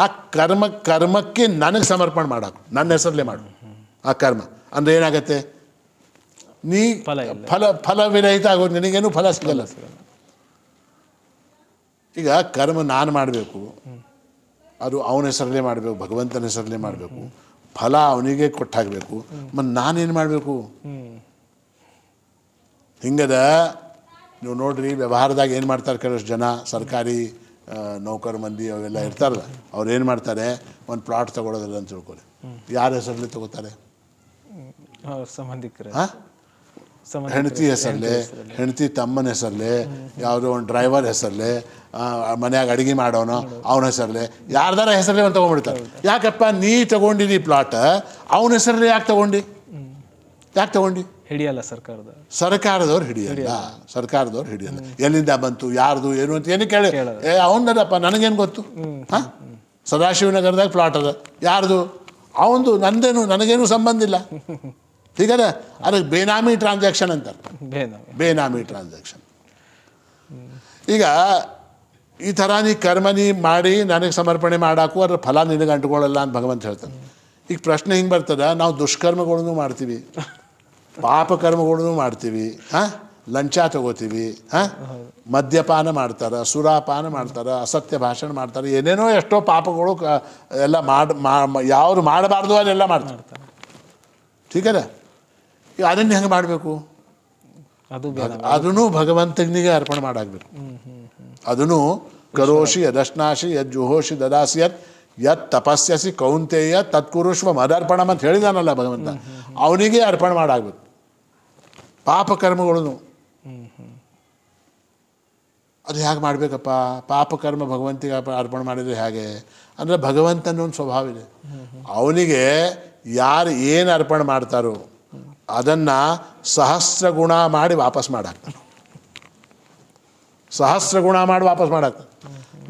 ಆ ಕರ್ಮ ಕರ್ಮಕ್ಕೆ ನನಗೆ ಸಮರ್ಪಣೆ ಮಾಡಾಕು ನನ್ನ ಹೆಸರಲ್ಲೇ ಮಾಡು ಆ ಕರ್ಮ ಅಂದರೆ ಏನಾಗತ್ತೆ ನೀ ಫಲ ಫಲ ವಿರಹಿತ ಆಗೋದು ನಿನಗೇನು ಫಲ ಸಿಗಲ್ಲ ಈಗ ಕರ್ಮ ನಾನು ಮಾಡಬೇಕು ಅದು ಅವನ ಹೆಸರಲ್ಲೇ ಮಾಡಬೇಕು ಭಗವಂತನ ಹೆಸರಲ್ಲೇ ಮಾಡಬೇಕು ಫಲ ಅವನಿಗೆ ಕೊಟ್ಟಾಗಬೇಕು ಮತ್ತು ನಾನೇನು ಮಾಡಬೇಕು ಹಿಂಗದ ನೀವು ನೋಡ್ರಿ ವ್ಯವಹಾರದಾಗ ಏನು ಮಾಡ್ತಾರೆ ಕೆಲವಷ್ಟು ಜನ ಸರ್ಕಾರಿ ನೌಕರ ಮಂದಿ ಅವೆಲ್ಲ ಇರ್ತಾರಲ್ಲ ಅವ್ರು ಏನು ಮಾಡ್ತಾರೆ ಒಂದು ಪ್ಲಾಟ್ ತಗೊಳೋದಿಲ್ಲ ಅಂತ ತಿಳ್ಕೊಳ್ಳಿ ಯಾರ ಹೆಸರಲ್ಲಿ ತಗೋತಾರೆ ಸಂಬಂಧಿಕರ ಹಾಂ ಹೆಂಡತಿ ಹೆಸರಲ್ಲಿ ಹೆಂಡತಿ ತಮ್ಮನ ಹೆಸರಲ್ಲಿ ಯಾವುದೋ ಒಂದು ಡ್ರೈವರ್ ಹೆಸರಲ್ಲಿ ಮನೆಯಾಗ ಅಡುಗೆ ಮಾಡೋನು ಅವನ ಹೆಸರಲ್ಲಿ ಯಾರ್ದಾರ ಹೆಸರಲ್ಲಿ ಒಂದು ತೊಗೊಂಡ್ಬಿಡ್ತಾರೆ ಯಾಕಪ್ಪ ನೀ ತಗೊಂಡಿದೀ ಪ್ಲಾಟ್ ಅವನ ಹೆಸರಲ್ಲಿ ಯಾಕೆ ತಗೊಂಡಿ ಯಾಕೆ ತಗೊಂಡಿ ಹಿಡಿಯಲ್ಲ ಸರ್ಕಾರದ ಸರ್ಕಾರದವ್ರು ಹಿಡಿಯಲ್ಲ ಸರ್ಕಾರದವ್ರು ಹಿಡಿಯಲ್ಲ ಎಲ್ಲಿಂದ ಬಂತು ಯಾರ್ದು ಏನು ಅಂತ ಏನು ಕೇಳಿ ಏ ಅವನದಪ್ಪ ನನಗೇನು ಗೊತ್ತು ಹಾಂ ಸದಾಶಿವನಗರದಾಗ ಪ್ಲಾಟ್ ಅದ ಯಾರ್ದು ಅವನದು ನಂದೇನು ನನಗೇನು ಸಂಬಂಧ ಇಲ್ಲ ठीक ಅದಕ್ಕೆ ಬೇನಾಮಿ ಟ್ರಾನ್ಸಾಕ್ಷನ್ ಅಂತಾರೆ ಬೇನಾಮಿ ಬೇನಾಮಿ ಟ್ರಾನ್ಸಾಕ್ಷನ್ ಈಗ ಈ ಥರ ನೀ ಕರ್ಮ ನೀ ಮಾಡಿ ನನಗೆ ಸಮರ್ಪಣೆ ಮಾಡಾಕು ಅದ್ರ ಫಲ ನಿನಗೆ ಅಂಟ್ಕೊಳ್ಳಲ್ಲ ಅಂತ ಭಗವಂತ ಹೇಳ್ತಾನೆ ಈಗ ಪ್ರಶ್ನೆ ಹಿಂಗೆ ಬರ್ತದೆ ನಾವು ದುಷ್ಕರ್ಮಗಳನ್ನು ಮಾಡ್ತೀವಿ ಪಾಪ ಕರ್ಮಗಳನ್ನು ಮಾಡ್ತೀವಿ ಹಾಂ ಲಂಚ ತಗೋತೀವಿ ಹಾಂ ಮದ್ಯಪಾನ ಮಾಡ್ತಾರೆ ಸುರಾಪಾನ ಮಾಡ್ತಾರೆ ಅಸತ್ಯ ಭಾಷಣ ಮಾಡ್ತಾರೆ ಏನೇನೋ ಎಷ್ಟೋ ಪಾಪಗಳು ಎಲ್ಲ ಮಾಡಿ ಯಾರು ಮಾಡಬಾರ್ದು ಅದೆಲ್ಲ ಮಾಡ್ತಾರೆ ठीक है ಅದನ್ನು ಹೆಂಗೆ ಮಾಡಬೇಕು ಅದು ಅದನ್ನು ಭಗವಂತನಿಗೆ ಅರ್ಪಣೆ ಮಾಡಾಗಬೇಕು ಅದನ್ನು ಕರೋಷಿ ಯದಶ್ನಾಶಿ ಯದ್ ಜುಹೋಷಿ ದದಾಸಿ ಯತ್ ಯತ್ ತಪಸ್ಯಸಿ ಕೌಂತೆಯ ತತ್ಕುರುಷ್ವ ಮದರ್ಪಣ ಅಂತ ಹೇಳಿದಾನಲ್ಲ ಭಗವಂತ ಅವನಿಗೆ ಅರ್ಪಣೆ ಮಾಡಾಗ್ಬೇಕು ಪಾಪಕರ್ಮಗಳನ್ನು ಅದು ಹೇಗೆ ಮಾಡಬೇಕಪ್ಪ ಪಾಪಕರ್ಮ ಭಗವಂತಿಗೆ ಅರ್ಪಣೆ ಮಾಡಿದರೆ ಹೇಗೆ ಅಂದರೆ ಭಗವಂತನ ಒಂದು ಸ್ವಭಾವ ಇದೆ ಅವನಿಗೆ ಯಾರು ಏನು ಅರ್ಪಣೆ ಮಾಡ್ತಾರೋ ಅದನ್ನು ಸಹಸ್ರ ಗುಣ ಮಾಡಿ ವಾಪಸ್ ಮಾಡಾಕ್ತಾನೆ ಸಹಸ್ರ ಗುಣ ಮಾಡಿ ವಾಪಸ್ ಮಾಡಾಕ್ತಾನೆ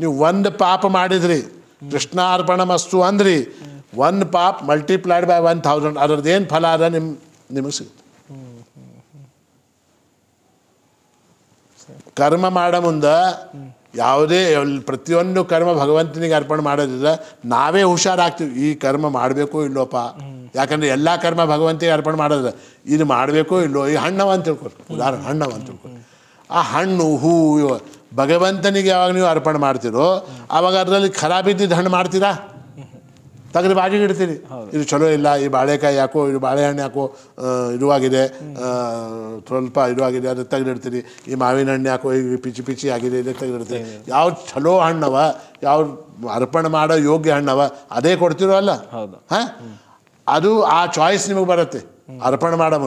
ನೀವು ಒಂದು ಪಾಪ ಮಾಡಿದ್ರಿ ಕೃಷ್ಣಾರ್ಪಣ ಮಸ್ತು ಅಂದ್ರಿ ಒಂದ್ ಪಾಪ್ ಮಲ್ಟಿಪ್ಲೈಡ್ ಬೈ ಒನ್ ಥೌಸಂಡ್ ಅದರದ್ದು ಫಲ ಅದ ನಿಮ್ ನಿಮಗೆ ಸಿಗುತ್ತೆ ಕರ್ಮ ಮಾಡೋ ಮುಂದೆ ಯಾವುದೇ ಪ್ರತಿಯೊಂದು ಕರ್ಮ ಭಗವಂತನಿಗೆ ಅರ್ಪಣೆ ಮಾಡೋದಿಲ್ಲ ನಾವೇ ಹುಷಾರಾಗ್ತೀವಿ ಈ ಕರ್ಮ ಮಾಡಬೇಕು ಇಲ್ಲೋಪಾ ಯಾಕಂದರೆ ಎಲ್ಲ ಕರ್ಮ ಭಗವಂತಿಗೆ ಅರ್ಪಣೆ ಮಾಡೋದ್ರೆ ಇದು ಮಾಡಬೇಕು ಇಲ್ಲೋ ಈ ಹಣ್ಣವ ಅಂತ ತಿಳ್ಕೊ ಉದಾಹರಣೆ ಹಣ್ಣವ ಅಂತ ತಿಳ್ಕೊ ಆ ಹಣ್ಣು ಹೂವು ಭಗವಂತನಿಗೆ ಯಾವಾಗ ನೀವು ಅರ್ಪಣೆ ಮಾಡ್ತೀರೋ ಆವಾಗ ಅದರಲ್ಲಿ ಖರಾಬಿದ್ದಿದ್ದು ಹಣ್ಣು ಮಾಡ್ತೀರಾ ತೆಗೆದು ಬಾಜಿಗೆ ಇಡ್ತೀರಿ ಇದು ಚಲೋ ಇಲ್ಲ ಈ ಬಾಳೆಕಾಯಿ ಯಾಕೋ ಇದು ಬಾಳೆಹಣ್ಣು ಯಾಕೋ ಇದುವಾಗಿದೆ ಸ್ವಲ್ಪ ಇದುವಾಗಿದೆ ಅದಕ್ಕೆ ತೆಗೆದಿಡ್ತೀರಿ ಈ ಮಾವಿನ ಹಣ್ಣು ಯಾಕೋ ಈಗ ಪಿಚಿ ಪಿಚಿ ಆಗಿದೆ ಇದು ತೆಗೆದಿಡ್ತೀರಿ ಯಾವ ಚಲೋ ಹಣ್ಣವ ಯಾವ ಅರ್ಪಣೆ ಮಾಡೋ ಯೋಗ್ಯ ಹಣ್ಣವ ಅದೇ ಕೊಡ್ತಿರೋ ಅಲ್ಲ ಹಾಂ ಅದು ಆ ಚಾಯ್ಸ್ ನಿಮಗೆ ಬರುತ್ತೆ ಅರ್ಪಣೆ ಮಾಡೋ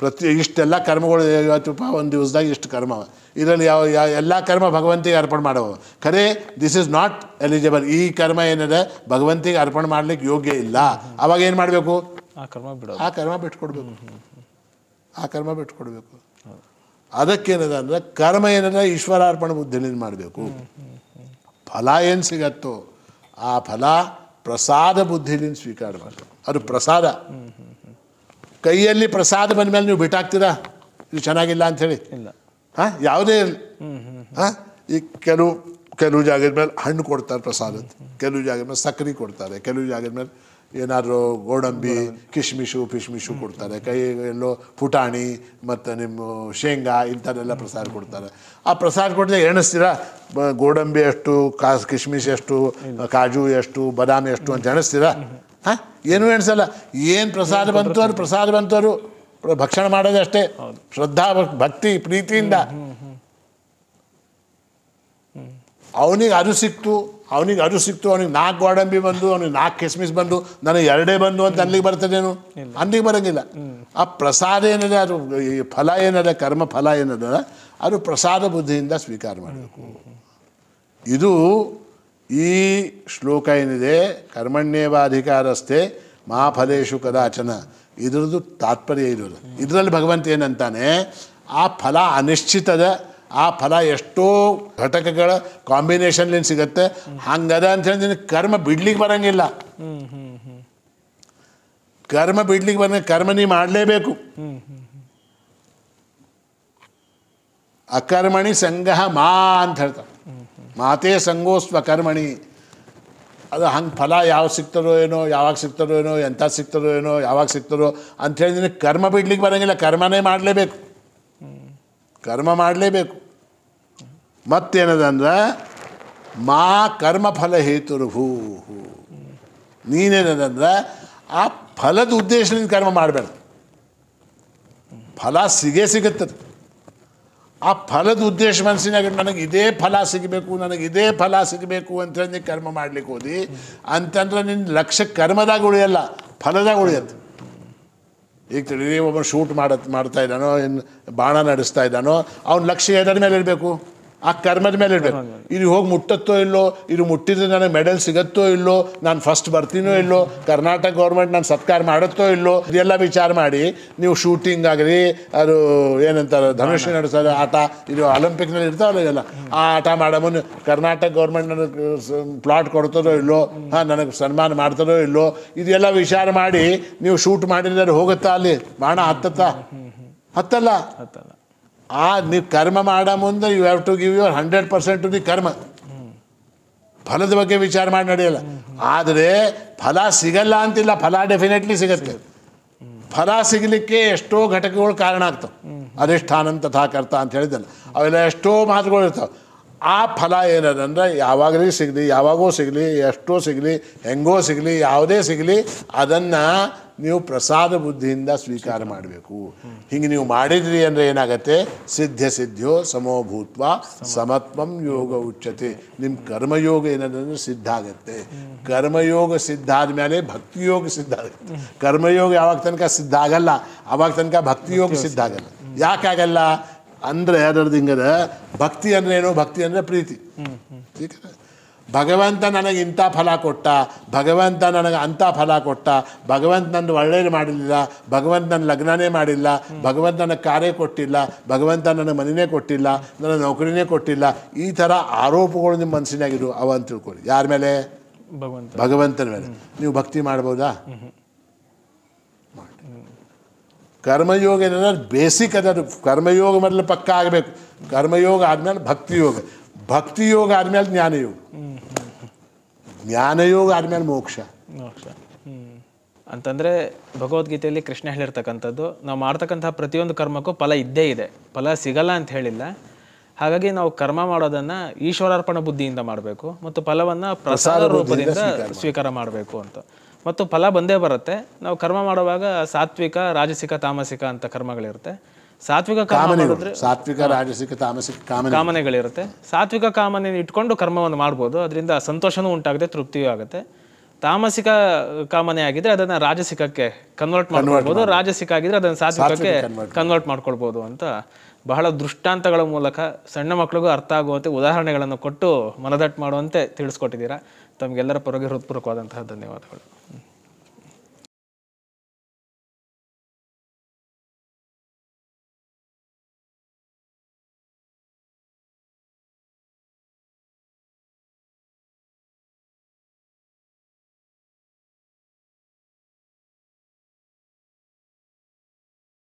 ಪ್ರತಿ ಇಷ್ಟೆಲ್ಲ ಕರ್ಮಗಳು ಇವತ್ತು ಒಂದು ದಿವಸದಾಗ ಇಷ್ಟು ಕರ್ಮ ಇದರಲ್ಲಿ ಯಾವ ಯಾವ ಎಲ್ಲ ಕರ್ಮ ಭಗವಂತಿಗೆ ಅರ್ಪಣೆ ಮಾಡವ ಖರೆ ದಿಸ್ ಇಸ್ ನಾಟ್ ಎಲಿಜಿಬಲ್ ಈ ಕರ್ಮ ಏನಿದೆ ಭಗವಂತಿಗೆ ಅರ್ಪಣೆ ಮಾಡ್ಲಿಕ್ಕೆ ಯೋಗ್ಯ ಇಲ್ಲ ಅವಾಗ ಏನು ಮಾಡಬೇಕು ಆ ಕರ್ಮ ಬಿಡೋ ಆ ಕರ್ಮ ಬಿಟ್ಕೊಡ್ಬೇಕು ಆ ಕರ್ಮ ಬಿಟ್ಕೊಡ್ಬೇಕು ಅದಕ್ಕೇನದ ಅಂದರೆ ಕರ್ಮ ಈಶ್ವರ ಅರ್ಪಣೆ ಬುದ್ಧಿನಿಂದ ಮಾಡಬೇಕು ಫಲ ಏನು ಸಿಗತ್ತೋ ಆ ಫಲ ಪ್ರಸಾದ ಬುದ್ಧಿಲಿಂದ ಸ್ವೀಕಾರ ಮಾಡಬೇಕು ಅದು ಪ್ರಸಾದ ಕೈಯಲ್ಲಿ ಪ್ರಸಾದ ಬಂದ ಮೇಲೆ ನೀವು ಬಿಟ್ಟಾಗ್ತೀರಾ ಇದು ಚೆನ್ನಾಗಿಲ್ಲ ಹೇಳಿ ಇಲ್ಲ ಹಾ ಯಾವುದೇ ಇರಲಿ ಹಾ ಈ ಕೆಲವು ಕೆಲವು ಜಾಗದ ಮೇಲೆ ಹಣ್ಣು ಕೊಡ್ತಾರೆ ಪ್ರಸಾದ ಕೆಲವು ಜಾಗದ ಮೇಲೆ ಸಕ್ಕರೆ ಕೊಡ್ತಾರೆ ಕೆಲವು ಜಾಗದ ಮೇಲೆ ಏನಾದರೂ ಗೋಡಂಬಿ ಕಿಶ್ಮಿಶು ಪಿಶ್ಮಿಶು ಕೊಡ್ತಾರೆ ಕೈ ಎಲ್ಲೋ ಪುಟಾಣಿ ಮತ್ತು ನಿಮ್ಮ ಶೇಂಗಾ ಇಂಥದ್ದೆಲ್ಲ ಪ್ರಸಾದ ಕೊಡ್ತಾರೆ ಆ ಪ್ರಸಾದ ಕೊಟ್ಟರೆ ಎಣಿಸ್ತೀರಾ ಗೋಡಂಬಿ ಎಷ್ಟು ಕಾ ಕಿಶ್ಮಿಶ್ ಎಷ್ಟು ಕಾಜು ಎಷ್ಟು ಬದಾಮಿ ಎಷ್ಟು ಅಂತ ಎಣಿಸ್ತೀರಾ ಹಾಂ ಏನೂ ಎಣಿಸಲ್ಲ ಏನು ಪ್ರಸಾದ ಅವ್ರು ಪ್ರಸಾದ ಬಂತವರು ಭಕ್ಷಣ ಮಾಡೋದಷ್ಟೇ ಅಷ್ಟೇ ಶ್ರದ್ಧಾ ಭಕ್ತಿ ಪ್ರೀತಿಯಿಂದ ಅವನಿಗೆ ಅದು ಸಿಕ್ತು ಅವನಿಗೆ ಅದು ಸಿಕ್ತು ಅವನಿಗೆ ನಾಲ್ಕು ಗೋಡಂಬಿ ಬಂದು ಅವನಿಗೆ ನಾಲ್ಕು ಕಿಸ್ಮಿಸ್ ಬಂದು ನನಗೆ ಎರಡೇ ಬಂದು ಅಂತ ಅಲ್ಲಿಗೆ ಬರ್ತದೇನು ಅಲ್ಲಿಗೆ ಬರೋಂಗಿಲ್ಲ ಆ ಪ್ರಸಾದ ಏನಿದೆ ಅದು ಫಲ ಏನಿದೆ ಕರ್ಮ ಫಲ ಏನದ ಅದು ಪ್ರಸಾದ ಬುದ್ಧಿಯಿಂದ ಸ್ವೀಕಾರ ಮಾಡಬೇಕು ಇದು ಈ ಶ್ಲೋಕ ಏನಿದೆ ಕರ್ಮಣ್ಯೇವಾಧಿಕಾರಸ್ಥೆ ಮಹಾಫಲೇಶು ಕದಾಚನ ಇದರದ್ದು ತಾತ್ಪರ್ಯ ಇರೋದು ಇದರಲ್ಲಿ ಭಗವಂತ ಏನಂತಾನೆ ಆ ಫಲ ಅನಿಶ್ಚಿತದ ಆ ಫಲ ಎಷ್ಟೋ ಘಟಕಗಳ ಕಾಂಬಿನೇಷನ್ಲಿಂದ ಸಿಗತ್ತೆ ಹಂಗದ ಅಂತ ನಿನ್ನ ಕರ್ಮ ಬಿಡ್ಲಿಕ್ಕೆ ಬರಂಗಿಲ್ಲ ಕರ್ಮ ಬಿಡ್ಲಿಕ್ಕೆ ಬರ ಕರ್ಮ ನೀ ಮಾಡಲೇಬೇಕು ಅಕರ್ಮಣಿ ಸಂಗಹ ಮಾ ಅಂತ ಹೇಳ್ತಾರೆ ಮಾತೇ ಸಂಗೋಸ್ವ ಕರ್ಮಣಿ ಅದು ಹಂಗೆ ಫಲ ಯಾವಾಗ ಸಿಗ್ತಾರೋ ಏನೋ ಯಾವಾಗ ಸಿಗ್ತಾರೋ ಏನೋ ಎಂಥ ಸಿಗ್ತಾರೋ ಏನೋ ಯಾವಾಗ ಸಿಗ್ತಾರೋ ಅಂಥೇಳಿದ್ರೆ ಕರ್ಮ ಬಿಡ್ಲಿಕ್ಕೆ ಬರೋಂಗಿಲ್ಲ ಕರ್ಮನೇ ಮಾಡಲೇಬೇಕು ಕರ್ಮ ಮಾಡಲೇಬೇಕು ಮತ್ತೇನದಂದ್ರೆ ಮಾ ಕರ್ಮಫಲ ಹೇತುರು ಹೂ ಹೂ ನೀನೇನದಂದ್ರೆ ಆ ಫಲದ ಉದ್ದೇಶದಿಂದ ಕರ್ಮ ಮಾಡಬೇಡ ಫಲ ಸಿಗೇ ಸಿಗುತ್ತದೆ ಆ ಫಲದ ಉದ್ದೇಶ ಮನಸ್ಸಿನಾಗ ನನಗೆ ಇದೇ ಫಲ ಸಿಗಬೇಕು ನನಗೆ ಇದೇ ಫಲ ಸಿಗಬೇಕು ಅಂತೇಳಿ ಹೇಳಿ ಕರ್ಮ ಮಾಡ್ಲಿಕ್ಕೆ ಹೋದಿ ಅಂತಂದ್ರೆ ನಿನ್ನ ಲಕ್ಷ ಕರ್ಮದಾಗ ಉಳಿಯಲ್ಲ ಫಲದಾಗ ಉಳಿಯತ್ತೆ ಈಗ ತಿಳಿ ಒಬ್ಬ ಶೂಟ್ ಮಾಡತ್ ಮಾಡ್ತಾ ಇದ್ದಾನೋ ಇನ್ನು ಬಾಣ ನಡೆಸ್ತಾ ಇದ್ದಾನೋ ಅವ್ನ ಲಕ್ಷ್ಯ ಎದರ ಮೇಲೆ ಇರಬೇಕು ಆ ಕರ್ಮದ ಮೇಲೆ ಇಡಬೇಕು ಇಲ್ಲಿ ಹೋಗಿ ಮುಟ್ಟತ್ತೋ ಇಲ್ಲೋ ಇದು ಮುಟ್ಟಿದ್ರೆ ನನಗೆ ಮೆಡಲ್ ಸಿಗತ್ತೋ ಇಲ್ಲೋ ನಾನು ಫಸ್ಟ್ ಬರ್ತೀನೋ ಇಲ್ಲೋ ಕರ್ನಾಟಕ ಗೌರ್ಮೆಂಟ್ ನಾನು ಸತ್ಕಾರ ಮಾಡುತ್ತೋ ಇಲ್ಲೋ ಇದೆಲ್ಲ ವಿಚಾರ ಮಾಡಿ ನೀವು ಶೂಟಿಂಗ್ ಆಗಲಿ ಅದು ಏನಂತಾರೆ ಧನುಷ್ ನಡೆಸೋದು ಆಟ ಇದು ಒಲಿಂಪಿಕ್ನಲ್ಲಿ ಇರ್ತಾವಲ್ಲ ಇದೆಲ್ಲ ಆ ಆಟ ಮಾಡೋ ಕರ್ನಾಟಕ ಗೌರ್ಮೆಂಟ್ ನನಗೆ ಪ್ಲಾಟ್ ಕೊಡ್ತಾರೋ ಇಲ್ಲೋ ಹಾಂ ನನಗೆ ಸನ್ಮಾನ ಮಾಡ್ತಾರೋ ಇಲ್ಲೋ ಇದೆಲ್ಲ ವಿಚಾರ ಮಾಡಿ ನೀವು ಶೂಟ್ ಮಾಡಿದ್ರೆ ಹೋಗುತ್ತಾ ಅಲ್ಲಿ ಬಾಣ ಹತ್ತತ್ತಾ ಹತ್ತಲ್ಲ ಹತ್ತಲ್ಲ ಆ ನೀವು ಕರ್ಮ ಮಾಡೋ ಮುಂದೆ you have to give your hundred percent to the ಕರ್ಮ ಫಲದ ಬಗ್ಗೆ ವಿಚಾರ ಮಾಡಿ ನಡೆಯಲ್ಲ ಆದರೆ ಫಲ ಸಿಗಲ್ಲ ಅಂತಿಲ್ಲ ಫಲ ಡೆಫಿನೆಟ್ಲಿ ಸಿಗತ್ತೆ ಫಲ ಸಿಗಲಿಕ್ಕೆ ಎಷ್ಟೋ ಘಟಕಗಳು ಕಾರಣ ಆಗ್ತವೆ ಅಧಿಷ್ಠಾನ ತಥಾ ಕರ್ತ ಅಂತ ಹೇಳಿದ್ದಲ್ಲ ಅವೆಲ್ಲ ಎಷ್ಟೋ ಮಾತುಗಳು ಇರ್ತವೆ ಆ ಫಲ ಏನದಂದ್ರೆ ಯಾವಾಗಲೂ ಸಿಗಲಿ ಯಾವಾಗೋ ಸಿಗಲಿ ಎಷ್ಟೋ ಸಿಗಲಿ ಹೆಂಗೋ ಸಿಗಲಿ ಯಾವುದೇ ಸಿಗಲಿ ಅದನ್ನು ನೀವು ಪ್ರಸಾದ ಬುದ್ಧಿಯಿಂದ ಸ್ವೀಕಾರ ಮಾಡಬೇಕು ಹಿಂಗೆ ನೀವು ಮಾಡಿದ್ರಿ ಅಂದರೆ ಏನಾಗತ್ತೆ ಸಿದ್ಧ ಸಿದ್ಧಿಯೋ ಸಮೋಭೂತ್ವ ಸಮತ್ವಂ ಯೋಗ ಉಚ್ಚತೆ ನಿಮ್ಮ ಕರ್ಮಯೋಗ ಏನದಂದ್ರೆ ಸಿದ್ಧ ಆಗತ್ತೆ ಕರ್ಮಯೋಗ ಸಿದ್ಧ ಆದಮೇಲೆ ಭಕ್ತಿಯೋಗ ಸಿದ್ಧ ಆಗುತ್ತೆ ಕರ್ಮಯೋಗ ಯಾವಾಗ ತನಕ ಸಿದ್ಧ ಆಗಲ್ಲ ಆವಾಗ ತನಕ ಭಕ್ತಿಯೋಗ ಸಿದ್ಧ ಆಗಲ್ಲ ಯಾಕಾಗಲ್ಲ ಅಂದರೆ ಅದರದ್ದು ಹಿಂಗದ ಭಕ್ತಿ ಅಂದ್ರೆ ಏನು ಭಕ್ತಿ ಅಂದರೆ ಪ್ರೀತಿ ಭಗವಂತ ನನಗೆ ಇಂಥ ಫಲ ಕೊಟ್ಟ ಭಗವಂತ ನನಗೆ ಅಂಥ ಫಲ ಕೊಟ್ಟ ಭಗವಂತ ನನ್ನ ಒಳ್ಳೇದು ಮಾಡಲಿಲ್ಲ ಭಗವಂತ ನನ್ನ ಲಗ್ನನೇ ಮಾಡಿಲ್ಲ ಭಗವಂತ ನನಗೆ ಕಾರ್ಯ ಕೊಟ್ಟಿಲ್ಲ ಭಗವಂತ ನನ್ನ ಮನೆಯೇ ಕೊಟ್ಟಿಲ್ಲ ನನ್ನ ನೌಕರಿನೇ ಕೊಟ್ಟಿಲ್ಲ ಈ ಥರ ಆರೋಪಗಳು ನಿಮ್ಮ ಮನಸ್ಸಿನಾಗಿರು ಅವ ಅಂತ ತಿಳ್ಕೊಳ್ಳಿ ಯಾರ ಮೇಲೆ ಭಗವಂತನ ಮೇಲೆ ನೀವು ಭಕ್ತಿ ಮಾಡ್ಬೋದಾ ಕರ್ಮಯೋಗ ಏನಂದ್ರೆ ಬೇಸಿಕ್ ಅದ ಕರ್ಮಯೋಗ ಮೊದಲು ಪಕ್ಕ ಆಗಬೇಕು ಕರ್ಮಯೋಗ ಆದಮೇಲೆ ಭಕ್ತಿಯೋಗ ಯೋಗ ಆದಮೇಲೆ ಜ್ಞಾನಯೋಗ ಜ್ಞಾನಯೋಗ ಆದ್ಮೇಲೆ ಮೋಕ್ಷ ಮೋಕ್ಷ ಅಂತಂದರೆ ಭಗವದ್ಗೀತೆಯಲ್ಲಿ ಕೃಷ್ಣ ಹೇಳಿರ್ತಕ್ಕಂಥದ್ದು ನಾವು ಮಾಡ್ತಕ್ಕಂತಹ ಪ್ರತಿಯೊಂದು ಕರ್ಮಕ್ಕೂ ಫಲ ಇದ್ದೇ ಇದೆ ಫಲ ಸಿಗಲ್ಲ ಅಂತ ಹೇಳಿಲ್ಲ ಹಾಗಾಗಿ ನಾವು ಕರ್ಮ ಮಾಡೋದನ್ನು ಈಶ್ವರಾರ್ಪಣ ಬುದ್ಧಿಯಿಂದ ಮಾಡಬೇಕು ಮತ್ತು ಫಲವನ್ನ ಪ್ರಸಾದ ರೂಪದಿಂದ ಸ್ವೀಕಾರ ಮಾಡಬೇಕು ಅಂತ ಮತ್ತು ಫಲ ಬಂದೇ ಬರುತ್ತೆ ನಾವು ಕರ್ಮ ಮಾಡುವಾಗ ಸಾತ್ವಿಕ ರಾಜಸಿಕ ತಾಮಸಿಕ ಅಂತ ಕರ್ಮಗಳಿರುತ್ತೆ ಸಾತ್ವಿಕ ಕಾಮನೆ ಸಾತ್ವಿಕ ರಾಜಸಿಕ ತಾಮಸಿಕ ಕಾಮನೆಗಳಿರುತ್ತೆ ಸಾತ್ವಿಕ ಕಾಮನೆ ಇಟ್ಕೊಂಡು ಕರ್ಮವನ್ನು ಮಾಡ್ಬೋದು ಅದರಿಂದ ಸಂತೋಷನೂ ಉಂಟಾಗುತ್ತೆ ತೃಪ್ತಿಯೂ ಆಗುತ್ತೆ ತಾಮಸಿಕ ಕಾಮನೆ ಆಗಿದ್ರೆ ಅದನ್ನ ರಾಜಸಿಕಕ್ಕೆ ಕನ್ವರ್ಟ್ ಮಾಡ್ಕೊಳ್ಬಹುದು ರಾಜಸಿಕ ಆಗಿದ್ರೆ ಅದನ್ನ ಸಾತ್ವಿಕಕ್ಕೆ ಕನ್ವರ್ಟ್ ಮಾಡ್ಕೊಳ್ಬಹುದು ಅಂತ ಬಹಳ ದೃಷ್ಟಾಂತಗಳ ಮೂಲಕ ಸಣ್ಣ ಮಕ್ಕಳಿಗೂ ಅರ್ಥ ಆಗುವಂತೆ ಉದಾಹರಣೆಗಳನ್ನು ಕೊಟ್ಟು ಮನದಟ್ಟು ಮಾಡುವಂತೆ ತಿಳಿಸ್ಕೊಟ್ಟಿದ್ದೀರಾ ತಮಗೆಲ್ಲರ ಪರವಾಗಿ ಹೃತ್ಪೂರ್ವಕವಾದಂತಹ ಧನ್ಯವಾದಗಳು